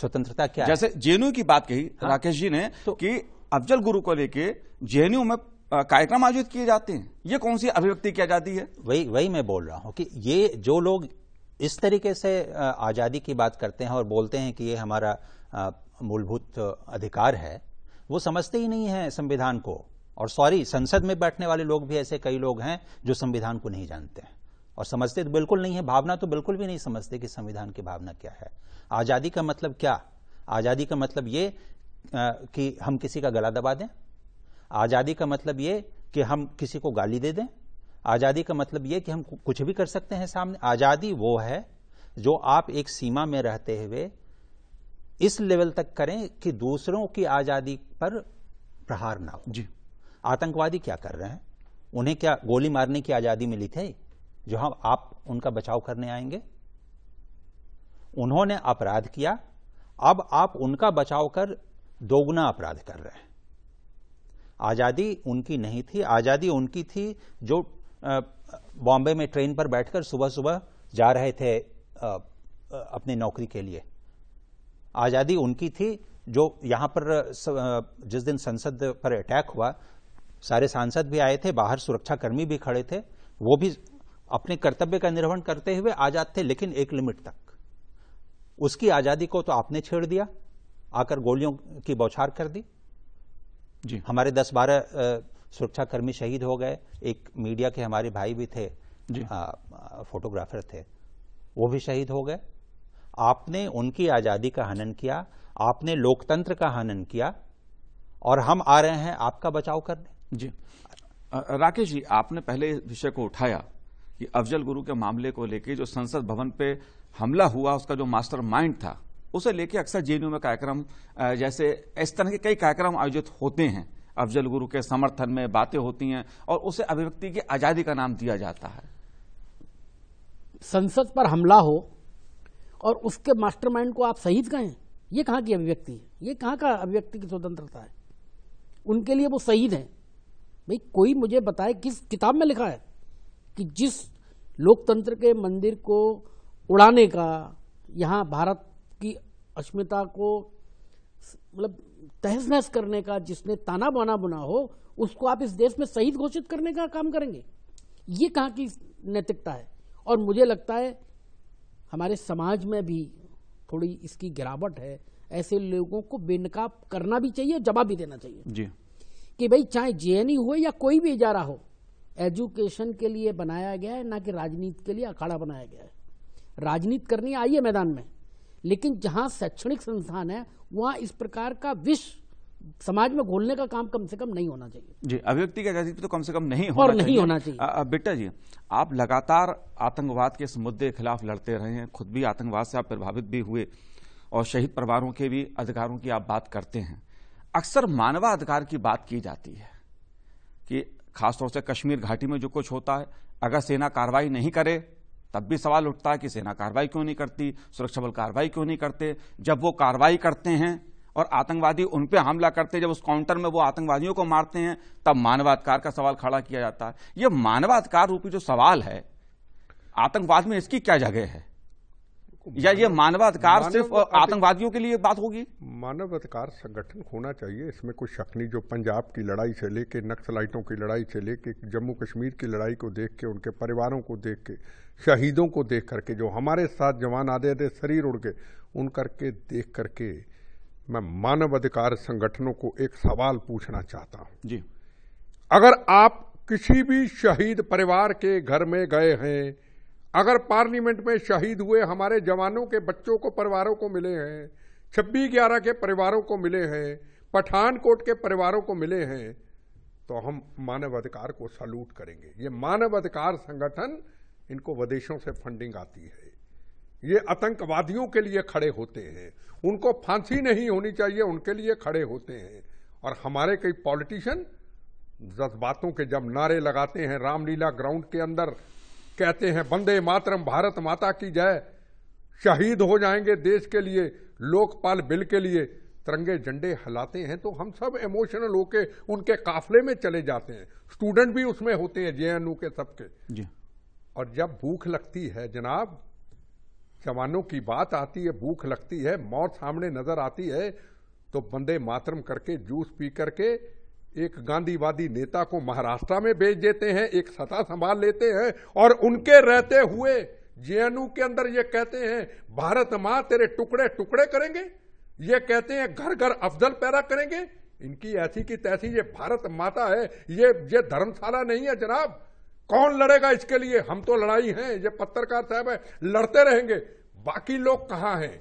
स्वतंत्रता क्या जैसे जेएनयू की बात कही हाँ? राकेश जी ने तो, कि अफजल गुरु को लेके जेएनयू में कार्यक्रम आयोजित किए जाते हैं ये कौन सी अभिव्यक्ति की आजादी है वही वही मैं बोल रहा हूं कि ये जो लोग इस तरीके से आजादी की बात करते हैं और बोलते हैं कि ये हमारा मूलभूत अधिकार है वो समझते ही नहीं है संविधान को और सॉरी संसद में बैठने वाले लोग भी ऐसे कई लोग हैं जो संविधान को नहीं जानते हैं और समझते तो बिल्कुल नहीं है भावना तो बिल्कुल भी नहीं समझते कि संविधान की भावना क्या है आजादी का मतलब क्या आजादी का मतलब ये आ, कि हम किसी का गला दबा दें आजादी का मतलब ये कि हम किसी को गाली दे दें आजादी का मतलब ये कि हम कुछ भी कर सकते हैं सामने आजादी वो है जो आप एक सीमा में रहते हुए इस लेवल तक करें कि दूसरों की आजादी पर प्रहार ना हो जी आतंकवादी क्या कर रहे हैं उन्हें क्या गोली मारने की आजादी मिली थी जो हम आप उनका बचाव करने आएंगे उन्होंने अपराध किया अब आप उनका बचाव कर दोगुना अपराध कर रहे हैं आजादी उनकी नहीं थी आजादी उनकी थी जो बॉम्बे में ट्रेन पर बैठकर सुबह सुबह जा रहे थे अपनी नौकरी के लिए आजादी उनकी थी जो यहां पर जिस दिन संसद पर अटैक हुआ सारे सांसद भी आए थे बाहर सुरक्षाकर्मी भी खड़े थे वो भी अपने कर्तव्य का निर्वहन करते हुए आजाद थे लेकिन एक लिमिट तक उसकी आजादी को तो आपने छेड़ दिया आकर गोलियों की बौछार कर दी जी हमारे दस बारह सुरक्षाकर्मी शहीद हो गए एक मीडिया के हमारे भाई भी थे जी आ, फोटोग्राफर थे वो भी शहीद हो गए आपने उनकी आजादी का हनन किया आपने लोकतंत्र का हनन किया और हम आ रहे हैं आपका बचाव करने जी राकेश जी आपने पहले विषय को उठाया कि अफजल गुरु के मामले को लेकर जो संसद भवन पे हमला हुआ उसका जो मास्टर माइंड था उसे लेके अक्सर जेएनयू में कार्यक्रम जैसे इस तरह के कई कार्यक्रम आयोजित होते हैं अफजल गुरु के समर्थन में बातें होती हैं और उसे अभिव्यक्ति की आजादी का नाम दिया जाता है संसद पर हमला हो और उसके मास्टरमाइंड को आप शहीद कहें ये कहां की अभिव्यक्ति है ये कहां का अभिव्यक्ति की स्वतंत्रता है उनके लिए वो शहीद है भाई कोई मुझे बताए किस किताब में लिखा है कि जिस लोकतंत्र के मंदिर को उड़ाने का यहाँ भारत की अस्मिता को मतलब तहस नहस करने का जिसने ताना बाना बुना हो उसको आप इस देश में शहीद घोषित करने का काम करेंगे ये कहाँ की नैतिकता है और मुझे लगता है हमारे समाज में भी थोड़ी इसकी गिरावट है ऐसे लोगों को बेनकाब करना भी चाहिए और जवाब भी देना चाहिए जी कि भाई चाहे जे हुए या कोई भी इजारा हो एजुकेशन के लिए बनाया गया है ना कि राजनीति के लिए अखाड़ा बनाया गया है राजनीति करनी आई मैदान में लेकिन जहां शैक्षणिक संस्थान है वहां इस प्रकार का विश्व समाज में घोलने का काम कम से कम नहीं होना चाहिए जी अभिव्यक्ति की आजादी तो कम से कम नहीं होना और नहीं चाहिए। होना चाहिए बेटा जी आप लगातार आतंकवाद के इस मुद्दे के खिलाफ लड़ते रहे हैं खुद भी आतंकवाद से आप प्रभावित भी हुए और शहीद परिवारों के भी अधिकारों की आप बात करते हैं अक्सर मानवाधिकार की बात की जाती है कि खासतौर से कश्मीर घाटी में जो कुछ होता है अगर सेना कार्रवाई नहीं करे तब भी सवाल उठता है कि सेना कार्रवाई क्यों नहीं करती सुरक्षा बल कार्रवाई क्यों नहीं करते जब वो कार्रवाई करते हैं और आतंकवादी उन पर हमला करते हैं जब उस काउंटर में वो आतंकवादियों को मारते हैं तब मानवाधिकार का सवाल खड़ा किया जाता है ये मानवाधिकार रूपी जो सवाल है आतंकवाद में इसकी क्या जगह है या ये मानवाधिकार सिर्फ आतंकवादियों के लिए बात होगी मानवाधिकार संगठन होना चाहिए इसमें कोई शक नहीं जो पंजाब की लड़ाई से लेके नक्सलाइटों की लड़ाई से लेके जम्मू कश्मीर की लड़ाई को देख के उनके परिवारों को देख के शहीदों को देख करके जो हमारे साथ जवान आधे आधे शरीर उड़ के उन करके देख करके मैं मानव अधिकार संगठनों को एक सवाल पूछना चाहता हूं जी अगर आप किसी भी शहीद परिवार के घर में गए हैं अगर पार्लियामेंट में शहीद हुए हमारे जवानों के बच्चों को परिवारों को मिले हैं छब्बीस ग्यारह के परिवारों को मिले हैं पठानकोट के परिवारों को मिले हैं तो हम मानव अधिकार को सल्यूट करेंगे ये मानव अधिकार संगठन इनको विदेशों से फंडिंग आती है ये आतंकवादियों के लिए खड़े होते हैं उनको फांसी नहीं होनी चाहिए उनके लिए खड़े होते हैं और हमारे कई पॉलिटिशियन जज्बातों के जब नारे लगाते हैं रामलीला ग्राउंड के अंदर कहते हैं वंदे मातरम भारत माता की जय शहीद हो जाएंगे देश के लिए लोकपाल बिल के लिए तिरंगे झंडे हलाते हैं तो हम सब इमोशनल होके उनके काफले में चले जाते हैं स्टूडेंट भी उसमें होते हैं जेएनयू के सबके और जब भूख लगती है जनाब जवानों की बात आती है भूख लगती है मौत सामने नजर आती है तो बंदे मातरम करके जूस पी करके एक गांधीवादी नेता को महाराष्ट्र में भेज देते हैं एक सत्ता संभाल लेते हैं और उनके रहते हुए जेएनयू के अंदर ये कहते हैं भारत मां तेरे टुकड़े टुकड़े करेंगे ये कहते हैं घर घर अफजल पैदा करेंगे इनकी ऐसी की तैसी ये भारत माता है ये ये धर्मशाला नहीं है जनाब कौन लड़ेगा इसके लिए हम तो लड़ाई हैं ये पत्रकार साहब है लड़ते रहेंगे बाकी लोग कहाँ हैं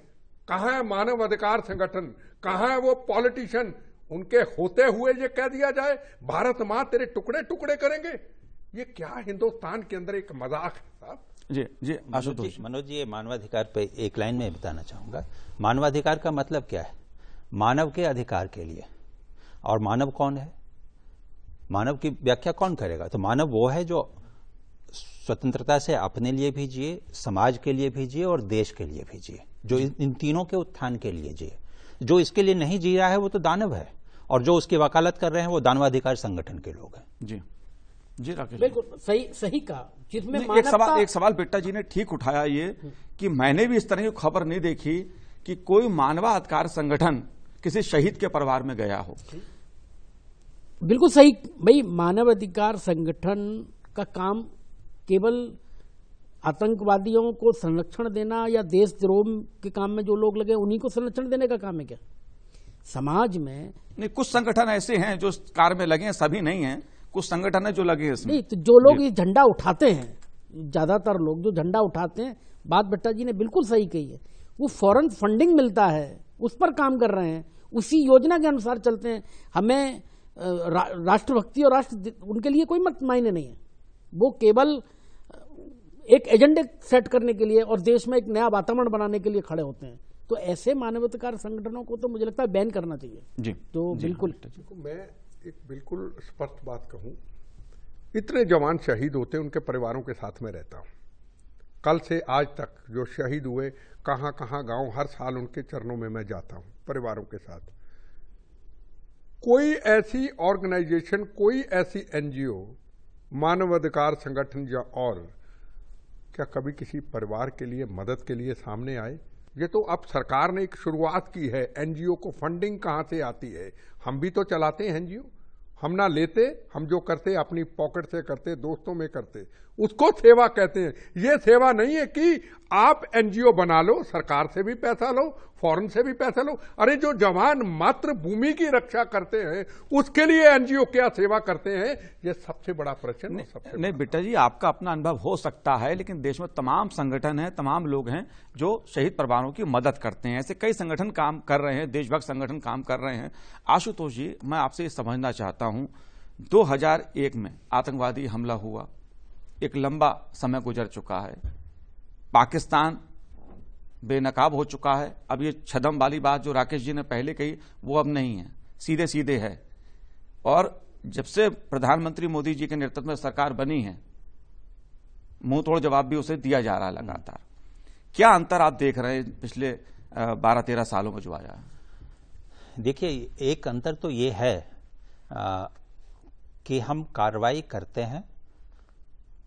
कहाँ है मानव अधिकार संगठन कहाँ है वो पॉलिटिशियन उनके होते हुए ये कह दिया जाए भारत मां तेरे टुकड़े टुकड़े करेंगे ये क्या हिंदुस्तान के अंदर एक मजाक है साहब जी जी आशुतोष मनोज जी ये मानवाधिकार पे एक लाइन में बताना चाहूंगा मानवाधिकार का मतलब क्या है मानव के अधिकार के लिए और मानव कौन है मानव की व्याख्या कौन करेगा तो मानव वो है जो स्वतंत्रता से अपने लिए भी जिए समाज के लिए भी जिए और देश के लिए भी जिए जो इन तीनों के उत्थान के लिए जिए जो इसके लिए नहीं जी रहा है वो तो दानव है और जो उसकी वकालत कर रहे हैं वो दानवाधिकार संगठन के लोग हैं जी जी राकेश बिल्कुल सही सही कहा जिसमें एक सवाल एक सवाल बिट्टा जी ने ठीक उठाया ये कि मैंने भी इस तरह की खबर नहीं देखी कि कोई मानवाधिकार संगठन किसी शहीद के परिवार में गया हो बिल्कुल सही भाई मानवाधिकार संगठन का काम केवल आतंकवादियों को संरक्षण देना या देशद्रोह के काम में जो लोग लगे उन्हीं को संरक्षण देने का काम है क्या समाज में नहीं कुछ संगठन ऐसे हैं जो कार में लगे हैं सभी नहीं हैं कुछ संगठन है जो लगे हैं इसमें नहीं तो जो लोग ये झंडा उठाते हैं ज्यादातर लोग जो झंडा उठाते हैं बात भट्टा जी ने बिल्कुल सही कही है वो फॉरन फंडिंग मिलता है उस पर काम कर रहे हैं उसी योजना के अनुसार चलते हैं हमें रा, राष्ट्रभक्ति और राष्ट्र उनके लिए कोई मायने नहीं है वो केवल एक एजेंडे सेट करने के लिए और देश में एक नया वातावरण बनाने के लिए खड़े होते हैं तो ऐसे मानवाधिकार संगठनों को तो मुझे लगता है बैन करना चाहिए जी तो जी, बिल्कुल हाँ, मैं एक बिल्कुल स्पष्ट बात कहूँ इतने जवान शहीद होते हैं उनके परिवारों के साथ में रहता हूँ कल से आज तक जो शहीद हुए कहाँ कहाँ गांव हर साल उनके चरणों में मैं जाता हूँ परिवारों के साथ कोई ऐसी ऑर्गेनाइजेशन कोई ऐसी एनजीओ मानवाधिकार संगठन या और क्या कभी किसी परिवार के लिए मदद के लिए सामने आए ये तो अब सरकार ने एक शुरुआत की है एनजीओ को फंडिंग कहाँ से आती है हम भी तो चलाते हैं एनजीओ हम ना लेते हम जो करते अपनी पॉकेट से करते दोस्तों में करते उसको सेवा कहते हैं ये सेवा नहीं है कि आप एनजीओ बना लो सरकार से भी पैसा लो फॉरन से भी पैसा लो अरे जो जवान मातृभूमि की रक्षा करते हैं उसके लिए एनजीओ क्या सेवा करते हैं ये सबसे बड़ा प्रश्न नहीं, सबसे नहीं बेटा जी आपका अपना अनुभव हो सकता है लेकिन देश में तमाम संगठन हैं तमाम लोग हैं जो शहीद परिवारों की मदद करते हैं ऐसे कई संगठन काम कर रहे हैं देशभक्त संगठन काम कर रहे हैं आशुतोष जी मैं आपसे समझना चाहता हूं 2001 में आतंकवादी हमला हुआ एक लंबा समय गुजर चुका है पाकिस्तान बेनकाब हो चुका है अब ये छदम वाली बात जो राकेश जी ने पहले कही वो अब नहीं है सीधे सीधे है और जब से प्रधानमंत्री मोदी जी के नेतृत्व में सरकार बनी है मुंह तोड़ जवाब भी उसे दिया जा रहा है लगातार क्या अंतर आप देख रहे हैं पिछले बारह तेरह सालों में जो आया देखिए एक अंतर तो ये है आ, कि हम कार्रवाई करते हैं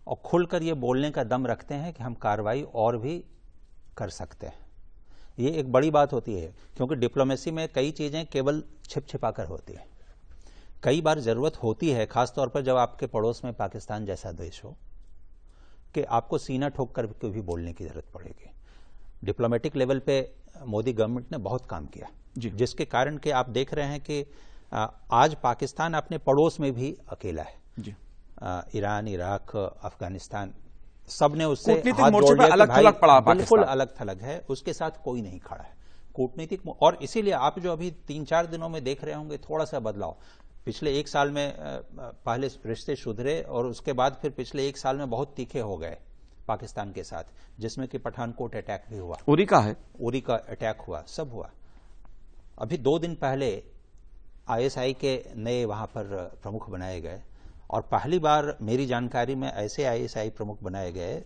और खुलकर ये बोलने का दम रखते हैं कि हम कार्रवाई और भी कर सकते हैं ये एक बड़ी बात होती है क्योंकि डिप्लोमेसी में कई चीज़ें केवल छिप छिपा कर होती हैं कई बार ज़रूरत होती है खासतौर पर जब आपके पड़ोस में पाकिस्तान जैसा देश हो कि आपको सीना ठोक कर भी बोलने की ज़रूरत पड़ेगी डिप्लोमेटिक लेवल पे मोदी गवर्नमेंट ने बहुत काम किया जिसके कारण कि आप देख रहे हैं कि आज पाकिस्तान अपने पड़ोस में भी अकेला है ईरान इराक अफगानिस्तान सबने उससे अलग थलग पड़ा बिल्कुल अलग थलग है उसके साथ कोई नहीं खड़ा है कूटनीतिक और इसीलिए आप जो अभी तीन चार दिनों में देख रहे होंगे थोड़ा सा बदलाव पिछले एक साल में पहले रिश्ते सुधरे और उसके बाद फिर पिछले एक साल में बहुत तीखे हो गए पाकिस्तान के साथ जिसमें कि पठानकोट अटैक भी हुआ उरी का है उरी का अटैक हुआ सब हुआ अभी दो दिन पहले आईएसआई के नए वहां पर प्रमुख बनाए गए और पहली बार मेरी जानकारी में ऐसे आईएसआई प्रमुख बनाए गए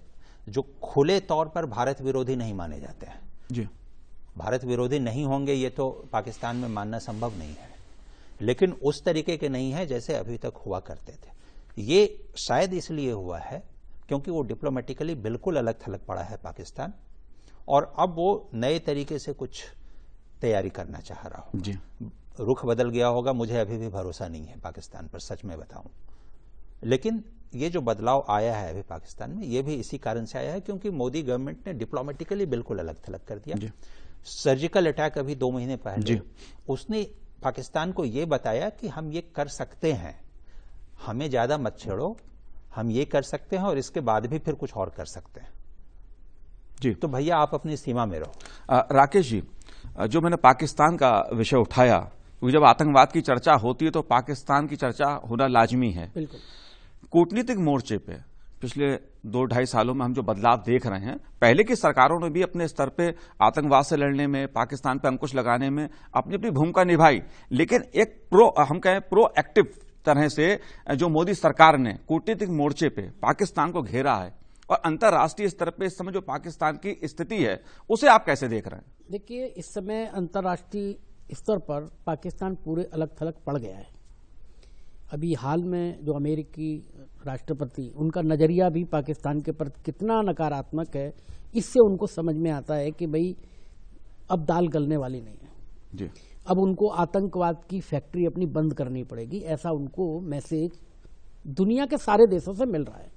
जो खुले तौर पर भारत विरोधी नहीं माने जाते हैं जी भारत विरोधी नहीं होंगे ये तो पाकिस्तान में मानना संभव नहीं है लेकिन उस तरीके के नहीं है जैसे अभी तक हुआ करते थे ये शायद इसलिए हुआ है क्योंकि वो डिप्लोमेटिकली बिल्कुल अलग थलग पड़ा है पाकिस्तान और अब वो नए तरीके से कुछ तैयारी करना चाह रहा हो रुख बदल गया होगा मुझे अभी भी भरोसा नहीं है पाकिस्तान पर सच में बताऊं लेकिन ये जो बदलाव आया है अभी पाकिस्तान में ये भी इसी कारण से आया है क्योंकि मोदी गवर्नमेंट ने डिप्लोमेटिकली बिल्कुल अलग थलग कर दिया सर्जिकल अटैक अभी दो महीने पहले जी उसने पाकिस्तान को ये बताया कि हम ये कर सकते हैं हमें ज्यादा मत छेड़ो हम ये कर सकते हैं और इसके बाद भी फिर कुछ और कर सकते हैं जी तो भैया आप अपनी सीमा में रहो आ, राकेश जी जो मैंने पाकिस्तान का विषय उठाया क्योंकि जब आतंकवाद की चर्चा होती है तो पाकिस्तान की चर्चा होना लाजमी है बिल्कुल कूटनीतिक मोर्चे पे पिछले दो ढाई सालों में हम जो बदलाव देख रहे हैं पहले की सरकारों ने भी अपने स्तर पे आतंकवाद से लड़ने में पाकिस्तान पर अंकुश लगाने में अपनी अपनी भूमिका निभाई लेकिन एक प्रो हम कहें प्रो एक्टिव तरह से जो मोदी सरकार ने कूटनीतिक मोर्चे पे पाकिस्तान को घेरा है और अंतर्राष्ट्रीय स्तर पे इस समय जो पाकिस्तान की स्थिति है उसे आप कैसे देख रहे हैं देखिए इस समय अंतर्राष्ट्रीय स्तर पर पाकिस्तान पूरे अलग थलग पड़ गया है अभी हाल में जो अमेरिकी राष्ट्रपति उनका नज़रिया भी पाकिस्तान के प्रति कितना नकारात्मक है इससे उनको समझ में आता है कि भाई अब दाल गलने वाली नहीं है जी। अब उनको आतंकवाद की फैक्ट्री अपनी बंद करनी पड़ेगी ऐसा उनको मैसेज दुनिया के सारे देशों से मिल रहा है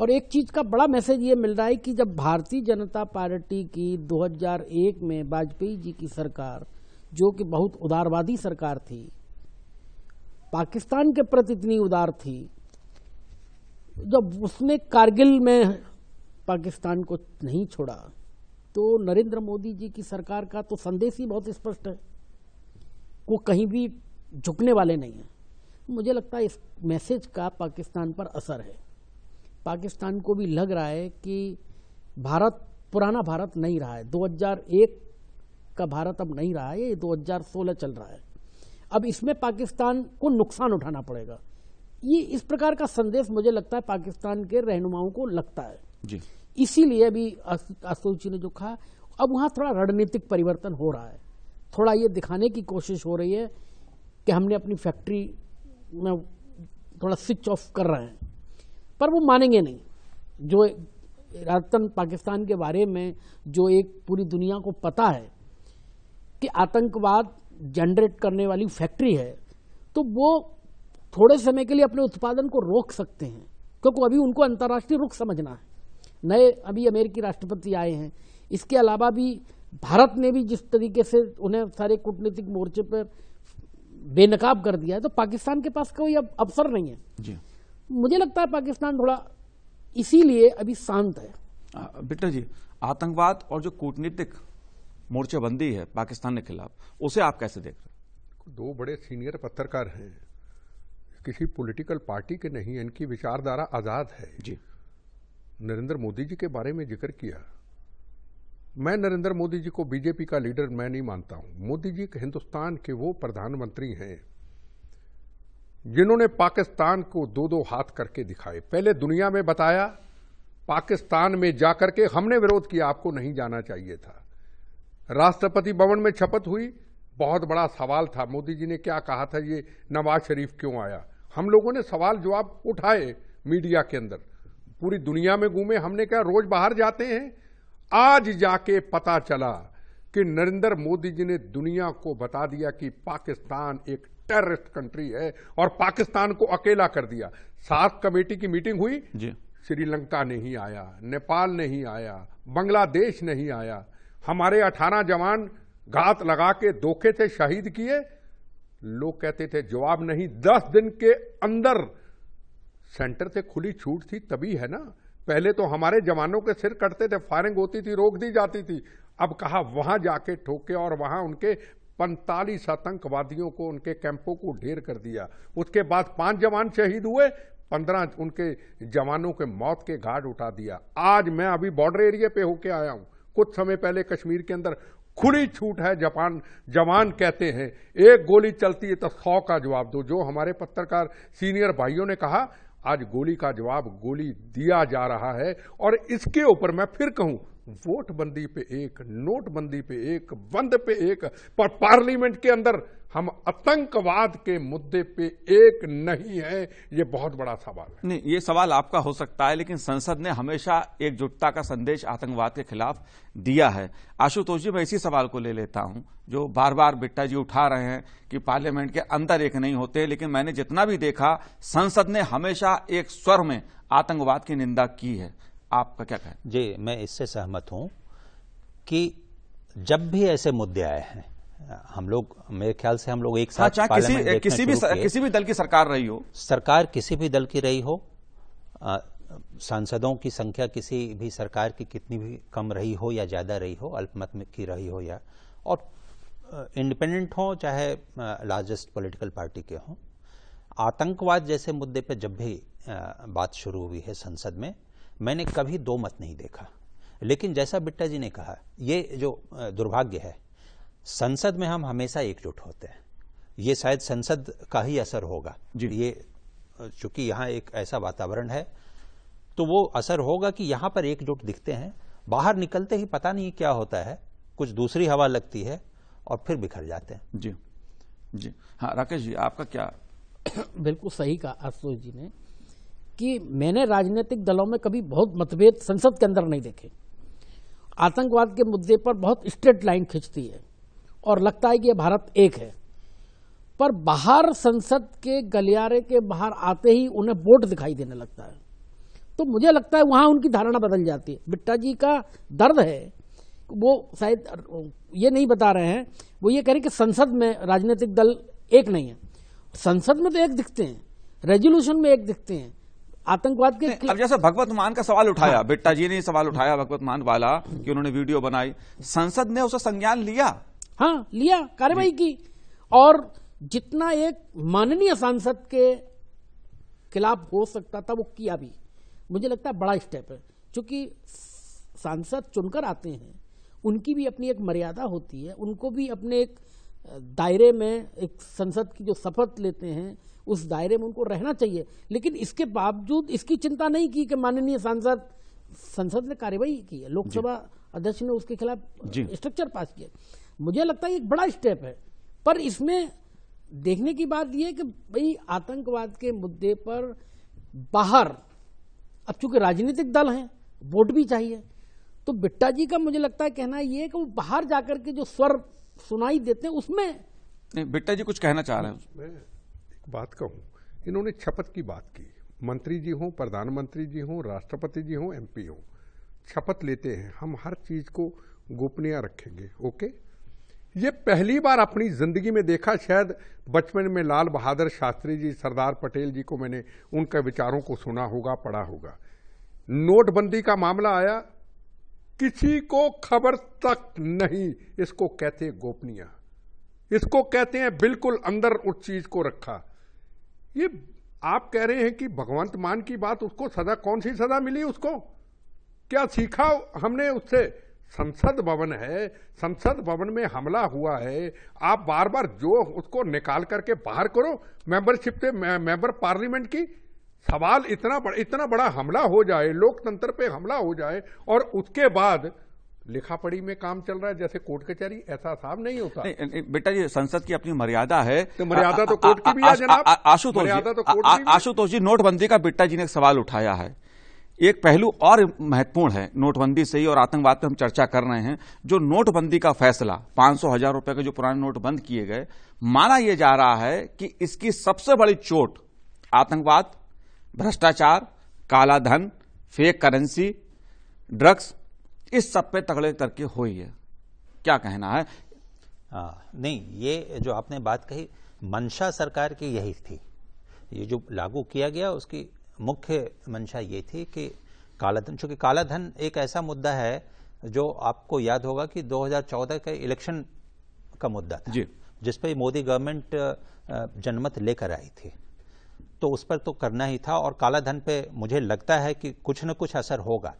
और एक चीज का बड़ा मैसेज ये मिल रहा है कि जब भारतीय जनता पार्टी की 2001 में वाजपेयी जी की सरकार जो कि बहुत उदारवादी सरकार थी पाकिस्तान के प्रति इतनी उदार थी जब उसने कारगिल में पाकिस्तान को नहीं छोड़ा तो नरेंद्र मोदी जी की सरकार का तो संदेश ही बहुत स्पष्ट है वो कहीं भी झुकने वाले नहीं हैं मुझे लगता है इस मैसेज का पाकिस्तान पर असर है पाकिस्तान को भी लग रहा है कि भारत पुराना भारत नहीं रहा है 2001 का भारत अब नहीं रहा है ये 2016 चल रहा है अब इसमें पाकिस्तान को नुकसान उठाना पड़ेगा ये इस प्रकार का संदेश मुझे लगता है पाकिस्तान के रहनुमाओं को लगता है जी इसीलिए अभी आसूची ने जो कहा अब वहाँ थोड़ा रणनीतिक परिवर्तन हो रहा है थोड़ा ये दिखाने की कोशिश हो रही है कि हमने अपनी फैक्ट्री में थोड़ा स्विच ऑफ कर रहे हैं पर वो मानेंगे नहीं जो रतन पाकिस्तान के बारे में जो एक पूरी दुनिया को पता है कि आतंकवाद जनरेट करने वाली फैक्ट्री है तो वो थोड़े समय के लिए अपने उत्पादन को रोक सकते हैं क्योंकि अभी उनको अंतर्राष्ट्रीय रुख समझना है नए अभी अमेरिकी राष्ट्रपति आए हैं इसके अलावा भी भारत ने भी जिस तरीके से उन्हें सारे कूटनीतिक मोर्चे पर बेनकाब कर दिया है तो पाकिस्तान के पास कोई अब अवसर नहीं है जी। मुझे लगता है पाकिस्तान थोड़ा इसीलिए अभी शांत है बेटा जी आतंकवाद और जो कूटनीतिक मोर्चेबंदी है पाकिस्तान के खिलाफ उसे आप कैसे देख रहे हैं दो बड़े सीनियर पत्रकार हैं किसी पॉलिटिकल पार्टी के नहीं इनकी विचारधारा आज़ाद है जी नरेंद्र मोदी जी के बारे में जिक्र किया मैं नरेंद्र मोदी जी को बीजेपी का लीडर मैं नहीं मानता हूं मोदी जी हिंदुस्तान के वो प्रधानमंत्री हैं जिन्होंने पाकिस्तान को दो दो हाथ करके दिखाए पहले दुनिया में बताया पाकिस्तान में जाकर के हमने विरोध किया आपको नहीं जाना चाहिए था राष्ट्रपति भवन में शपथ हुई बहुत बड़ा सवाल था मोदी जी ने क्या कहा था ये नवाज शरीफ क्यों आया हम लोगों ने सवाल जवाब उठाए मीडिया के अंदर पूरी दुनिया में घूमे हमने क्या रोज बाहर जाते हैं आज जाके पता चला कि नरेंद्र मोदी जी ने दुनिया को बता दिया कि पाकिस्तान एक टेररिस्ट कंट्री है और पाकिस्तान को अकेला कर दिया सात कमेटी की मीटिंग हुई श्रीलंका नहीं आया नेपाल नहीं आया बांग्लादेश नहीं आया हमारे अठारह जवान घात लगा के धोखे से शहीद किए लोग कहते थे जवाब नहीं दस दिन के अंदर सेंटर से खुली छूट थी तभी है ना पहले तो हमारे जवानों के सिर कटते थे फायरिंग होती थी रोक दी जाती थी अब कहा वहां जाके ठोके और वहां उनके पैंतालीस आतंकवादियों को उनके कैंपों को ढेर कर दिया उसके बाद पांच जवान शहीद हुए पंद्रह उनके जवानों के मौत के घाट उठा दिया आज मैं अभी बॉर्डर एरिया पे होके आया हूं कुछ समय पहले कश्मीर के अंदर खुली छूट है जापान जवान कहते हैं एक गोली चलती है तो सौ का जवाब दो जो हमारे पत्रकार सीनियर भाइयों ने कहा आज गोली का जवाब गोली दिया जा रहा है और इसके ऊपर मैं फिर कहूं वोटबंदी पे एक नोटबंदी पे एक बंद पे एक पर पार्लियामेंट के अंदर हम आतंकवाद के मुद्दे पे एक नहीं है ये बहुत बड़ा सवाल है नहीं ये सवाल आपका हो सकता है लेकिन संसद ने हमेशा एकजुटता का संदेश आतंकवाद के खिलाफ दिया है आशुतोष जी मैं इसी सवाल को ले लेता हूं जो बार बार बिट्टा जी उठा रहे हैं कि पार्लियामेंट के अंदर एक नहीं होते लेकिन मैंने जितना भी देखा संसद ने हमेशा एक स्वर में आतंकवाद की निंदा की है आपका क्या कहना जी मैं इससे सहमत हूं कि जब भी ऐसे मुद्दे आए हैं हम लोग मेरे ख्याल से हम लोग एक साथ हाँ, किसी किसी भी किसी भी दल की सरकार रही हो सरकार किसी भी दल की रही हो आ, सांसदों की संख्या किसी भी सरकार की कितनी भी कम रही हो या ज्यादा रही हो अल्पमत की रही हो या और इंडिपेंडेंट हो चाहे लार्जेस्ट पॉलिटिकल पार्टी के हों आतंकवाद जैसे मुद्दे पर जब भी आ, बात शुरू हुई है संसद में मैंने कभी दो मत नहीं देखा लेकिन जैसा बिट्टा जी ने कहा ये जो दुर्भाग्य है संसद में हम हमेशा एकजुट होते हैं ये शायद संसद का ही असर होगा ये चूंकि यहाँ एक ऐसा वातावरण है तो वो असर होगा कि यहाँ पर एकजुट दिखते हैं बाहर निकलते ही पता नहीं क्या होता है कुछ दूसरी हवा लगती है और फिर बिखर जाते हैं जी जी हाँ राकेश जी आपका क्या बिल्कुल सही कहा आशुतोष जी ने कि मैंने राजनीतिक दलों में कभी बहुत मतभेद संसद के अंदर नहीं देखे आतंकवाद के मुद्दे पर बहुत स्ट्रेट लाइन खींचती है और लगता है कि यह भारत एक है पर बाहर संसद के गलियारे के बाहर आते ही उन्हें वोट दिखाई देने लगता है तो मुझे लगता है वहां उनकी धारणा बदल जाती है बिट्टा जी का दर्द है वो शायद ये नहीं बता रहे हैं वो ये कह रहे हैं कि संसद में राजनीतिक दल एक नहीं है संसद में तो एक दिखते हैं रेजोल्यूशन में एक दिखते हैं आतंकवाद के अब जैसे भगवत मान का सवाल उठाया हाँ। बिट्टा जी ने सवाल उठाया भगवत मान वाला कि उन्होंने वीडियो बनाई संसद ने उसे संज्ञान लिया हाँ लिया कार्यवाही की और जितना एक माननीय सांसद के खिलाफ हो सकता था वो किया भी मुझे लगता है बड़ा स्टेप है क्योंकि सांसद चुनकर आते हैं उनकी भी अपनी एक मर्यादा होती है उनको भी अपने एक दायरे में एक संसद की जो शपथ लेते हैं उस दायरे में उनको रहना चाहिए लेकिन इसके बावजूद इसकी चिंता नहीं की कि माननीय सांसद संसद ने कार्यवाही की है लोकसभा अध्यक्ष ने उसके खिलाफ स्ट्रक्चर पास किया मुझे लगता है एक बड़ा स्टेप है पर इसमें देखने की बात यह कि भाई आतंकवाद के मुद्दे पर बाहर अब चूंकि राजनीतिक दल हैं वोट भी चाहिए तो बिट्टा जी का मुझे लगता है कहना यह कि वो बाहर जाकर के जो स्वर सुनाई देते हैं उसमें नहीं बिट्टा जी कुछ कहना चाह रहे हैं बात कहूँ इन्होंने छपत की बात की मंत्री जी हों प्रधानमंत्री जी हों राष्ट्रपति जी हों एमपी हों शपथ लेते हैं हम हर चीज को गोपनीय रखेंगे ओके ये पहली बार अपनी जिंदगी में देखा शायद बचपन में लाल बहादुर शास्त्री जी सरदार पटेल जी को मैंने उनके विचारों को सुना होगा पढ़ा होगा नोटबंदी का मामला आया किसी को खबर तक नहीं इसको कहते गोपनीय इसको कहते हैं बिल्कुल अंदर उस चीज को रखा ये आप कह रहे हैं कि भगवंत मान की बात उसको सदा कौन सी सदा मिली उसको क्या सीखा हमने उससे संसद भवन है संसद भवन में हमला हुआ है आप बार बार जो उसको निकाल करके बाहर करो मेंबरशिप से मेंबर पार्लियामेंट की सवाल इतना बड़ा इतना बड़ा हमला हो जाए लोकतंत्र पे हमला हो जाए और उसके बाद लिखा पढ़ी में काम चल रहा है जैसे कोर्ट कचहरी ऐसा साहब नहीं होता नहीं, नहीं, बेटा ये संसद की अपनी मर्यादा है तो मर्यादा तो कोर्ट की भी है जनाब आशुतोष जी आशुतोष जी नोटबंदी का बिट्टा जी ने एक सवाल उठाया है एक पहलू और महत्वपूर्ण है नोटबंदी से ही और आतंकवाद पर हम चर्चा कर रहे हैं जो नोटबंदी का फैसला पांच सौ हजार रूपये के जो पुराने नोट बंद किए गए माना यह जा रहा है कि इसकी सबसे बड़ी चोट आतंकवाद भ्रष्टाचार काला धन फेक करेंसी ड्रग्स इस सब पे तगड़े करके हो ही है क्या कहना है आ, नहीं ये जो आपने बात कही मंशा सरकार की यही थी ये जो लागू किया गया उसकी मुख्य मंशा ये थी कि कालाधन चूंकि कालाधन एक ऐसा मुद्दा है जो आपको याद होगा कि 2014 के इलेक्शन का मुद्दा था जी। जिस पर मोदी गवर्नमेंट जनमत लेकर आई थी तो उस पर तो करना ही था और कालाधन पे मुझे लगता है कि कुछ न कुछ असर होगा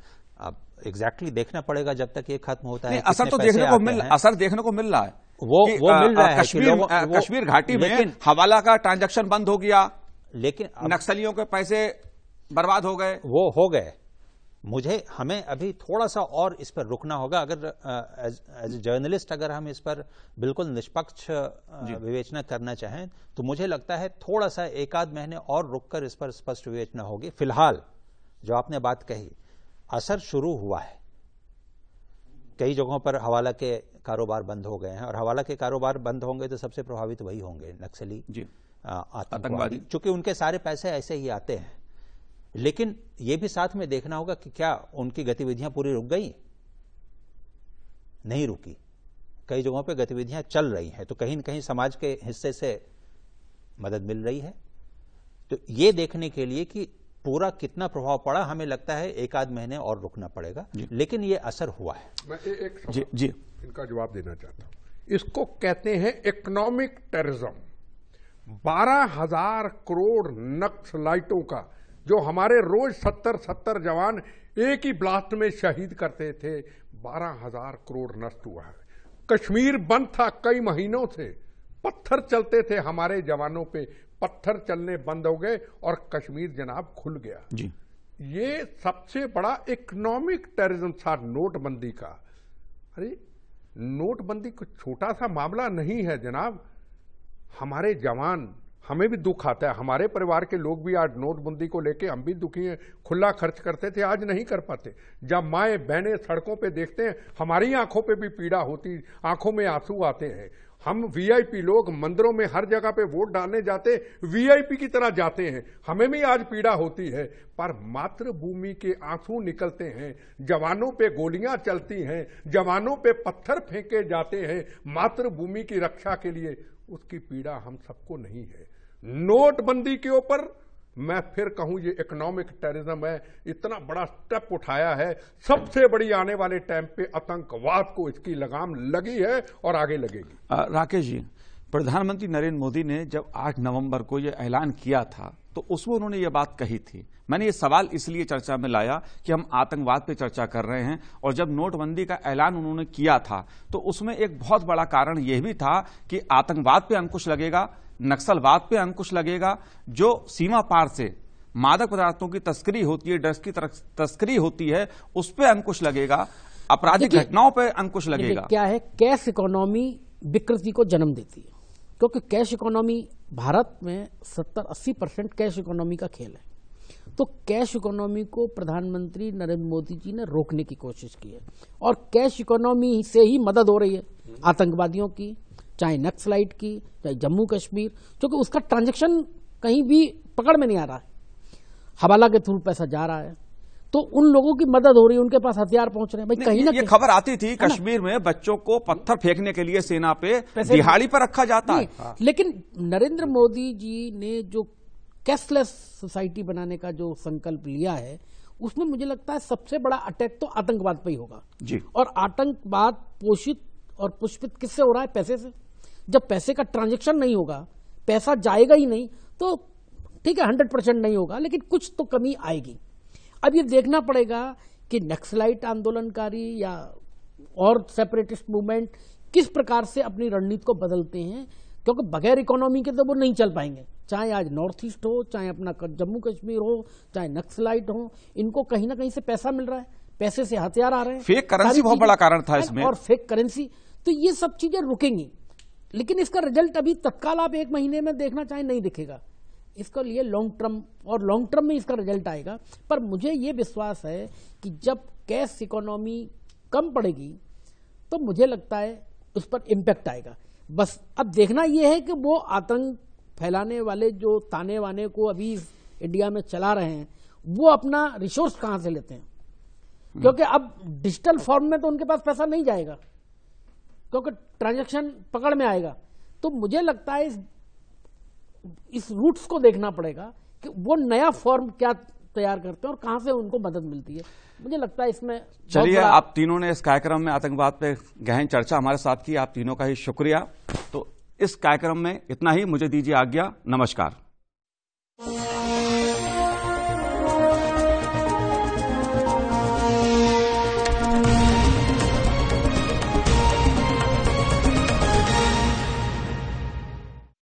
अब एग्जैक्टली देखना पड़ेगा जब तक ये खत्म होता है असर तो देखने को मिल असर देखने को मिल रहा है वो वो मिल रहा है कश्मीर कश्मीर घाटी में हवाला का ट्रांजेक्शन बंद हो गया लेकिन नक्सलियों के पैसे बर्बाद हो गए वो हो गए मुझे हमें अभी थोड़ा सा और इस पर रुकना होगा अगर एज जर्नलिस्ट अगर हम इस पर बिल्कुल निष्पक्ष विवेचना करना चाहें तो मुझे लगता है थोड़ा सा एक आध महीने और रुककर इस पर स्पष्ट विवेचना होगी फिलहाल जो आपने बात कही असर शुरू हुआ है कई जगहों पर हवाला के कारोबार बंद हो गए हैं और हवाला के कारोबार बंद होंगे तो सबसे प्रभावित वही होंगे नक्सली आतंकवादी चूंकि उनके सारे पैसे ऐसे ही आते हैं लेकिन यह भी साथ में देखना होगा कि क्या उनकी गतिविधियां पूरी रुक गई नहीं रुकी कई जगहों पर गतिविधियां चल रही हैं तो कहीं ना कहीं समाज के हिस्से से मदद मिल रही है तो ये देखने के लिए कि पूरा कितना प्रभाव पड़ा हमें लगता है एक आध महीने और रुकना पड़ेगा लेकिन ये असर हुआ है मैं एक जी जी इनका जवाब देना चाहता हूं इसको कहते हैं इकोनॉमिक टेररिज्म बारह हजार करोड़ नक्सलाइटों का जो हमारे रोज सत्तर सत्तर जवान एक ही ब्लास्ट में शहीद करते थे बारह हजार करोड़ नष्ट हुआ है कश्मीर बंद था कई महीनों से पत्थर चलते थे हमारे जवानों पे पत्थर चलने बंद हो गए और कश्मीर जनाब खुल गया जी ये सबसे बड़ा इकोनॉमिक टेररिज्म था नोटबंदी का अरे नोटबंदी कुछ छोटा सा मामला नहीं है जनाब हमारे जवान हमें भी दुख आता है हमारे परिवार के लोग भी आज नोटबंदी को लेके हम भी दुखी हैं खुला खर्च करते थे आज नहीं कर पाते जब माएँ बहनें सड़कों पे देखते हैं हमारी आंखों पे भी पीड़ा होती आंखों में आंसू आते हैं हम वीआईपी लोग मंदिरों में हर जगह पे वोट डालने जाते वीआईपी की तरह जाते हैं हमें भी आज पीड़ा होती है पर मातृभूमि के आंसू निकलते हैं जवानों पे गोलियां चलती हैं जवानों पे पत्थर फेंके जाते हैं मातृभूमि की रक्षा के लिए उसकी पीड़ा हम सबको नहीं है नोटबंदी के ऊपर मैं फिर कहूं ये इकोनॉमिक टेररिज्म है इतना बड़ा स्टेप उठाया है सबसे बड़ी आने वाले टाइम पे आतंकवाद को इसकी लगाम लगी है और आगे लगेगी राकेश जी प्रधानमंत्री नरेंद्र मोदी ने जब 8 नवंबर को यह ऐलान किया था तो उसमें उन्होंने ये बात कही थी मैंने ये सवाल इसलिए चर्चा में लाया कि हम आतंकवाद पे चर्चा कर रहे हैं और जब नोटबंदी का ऐलान उन्होंने किया था तो उसमें एक बहुत बड़ा कारण यह भी था कि आतंकवाद पे अंकुश लगेगा नक्सलवाद पे अंकुश लगेगा जो सीमा पार से मादक पदार्थों की तस्करी होती है ड्रग्स की तस्करी होती है उस पर अंकुश लगेगा आपराधिक घटनाओं पर अंकुश लगेगा क्या है कैश इकोनॉमी विकृति को जन्म देती है क्योंकि कैश इकोनॉमी भारत में 70-80 परसेंट कैश इकोनॉमी का खेल है तो कैश इकोनॉमी को प्रधानमंत्री नरेंद्र मोदी जी ने रोकने की कोशिश की है और कैश इकोनॉमी से ही मदद हो रही है आतंकवादियों की चाहे नक्सलाइट की चाहे जम्मू कश्मीर क्योंकि उसका ट्रांजेक्शन कहीं भी पकड़ में नहीं आ रहा है हवाला के थ्रू पैसा जा रहा है तो उन लोगों की मदद हो रही है उनके पास हथियार पहुंच रहे हैं भाई कहीं ना ये खबर आती थी कश्मीर में बच्चों को पत्थर फेंकने के लिए सेना पे दिहाड़ी पर रखा जाता है हाँ। लेकिन नरेंद्र मोदी जी ने जो कैशलेस सोसाइटी बनाने का जो संकल्प लिया है उसमें मुझे लगता है सबसे बड़ा अटैक तो आतंकवाद पर ही होगा जी और आतंकवाद पोषित और पुष्पित किससे हो रहा है पैसे से जब पैसे का ट्रांजेक्शन नहीं होगा पैसा जाएगा ही नहीं तो ठीक है हंड्रेड परसेंट नहीं होगा लेकिन कुछ तो कमी आएगी अब ये देखना पड़ेगा कि नक्सलाइट आंदोलनकारी या और सेपरेटिस्ट मूवमेंट किस प्रकार से अपनी रणनीति को बदलते हैं क्योंकि बगैर इकोनॉमी के तो वो नहीं चल पाएंगे चाहे आज नॉर्थ ईस्ट हो चाहे अपना जम्मू कश्मीर हो चाहे नक्सलाइट हो इनको कहीं ना कहीं से पैसा मिल रहा है पैसे से हथियार आ रहे हैं फेक करेंसी बहुत बड़ा कारण था इसमें और फेक करेंसी तो ये सब चीजें रुकेंगी लेकिन इसका रिजल्ट अभी तत्काल आप एक महीने में देखना चाहें नहीं दिखेगा इसके लिए लॉन्ग टर्म और लॉन्ग टर्म में इसका रिजल्ट आएगा पर मुझे ये विश्वास है कि जब कैश इकोनॉमी कम पड़ेगी तो मुझे लगता है उस पर इम्पैक्ट आएगा बस अब देखना यह है कि वो आतंक फैलाने वाले जो ताने वाने को अभी इंडिया में चला रहे हैं वो अपना रिसोर्स कहाँ से लेते हैं क्योंकि अब डिजिटल फॉर्म में तो उनके पास पैसा नहीं जाएगा क्योंकि ट्रांजेक्शन पकड़ में आएगा तो मुझे लगता है इस इस रूट्स को देखना पड़ेगा कि वो नया फॉर्म क्या तैयार करते हैं और कहां से उनको मदद मिलती है मुझे लगता है इसमें चलिए आप तीनों ने इस कार्यक्रम में आतंकवाद पे गहन चर्चा हमारे साथ की आप तीनों का ही शुक्रिया तो इस कार्यक्रम में इतना ही मुझे दीजिए आज्ञा नमस्कार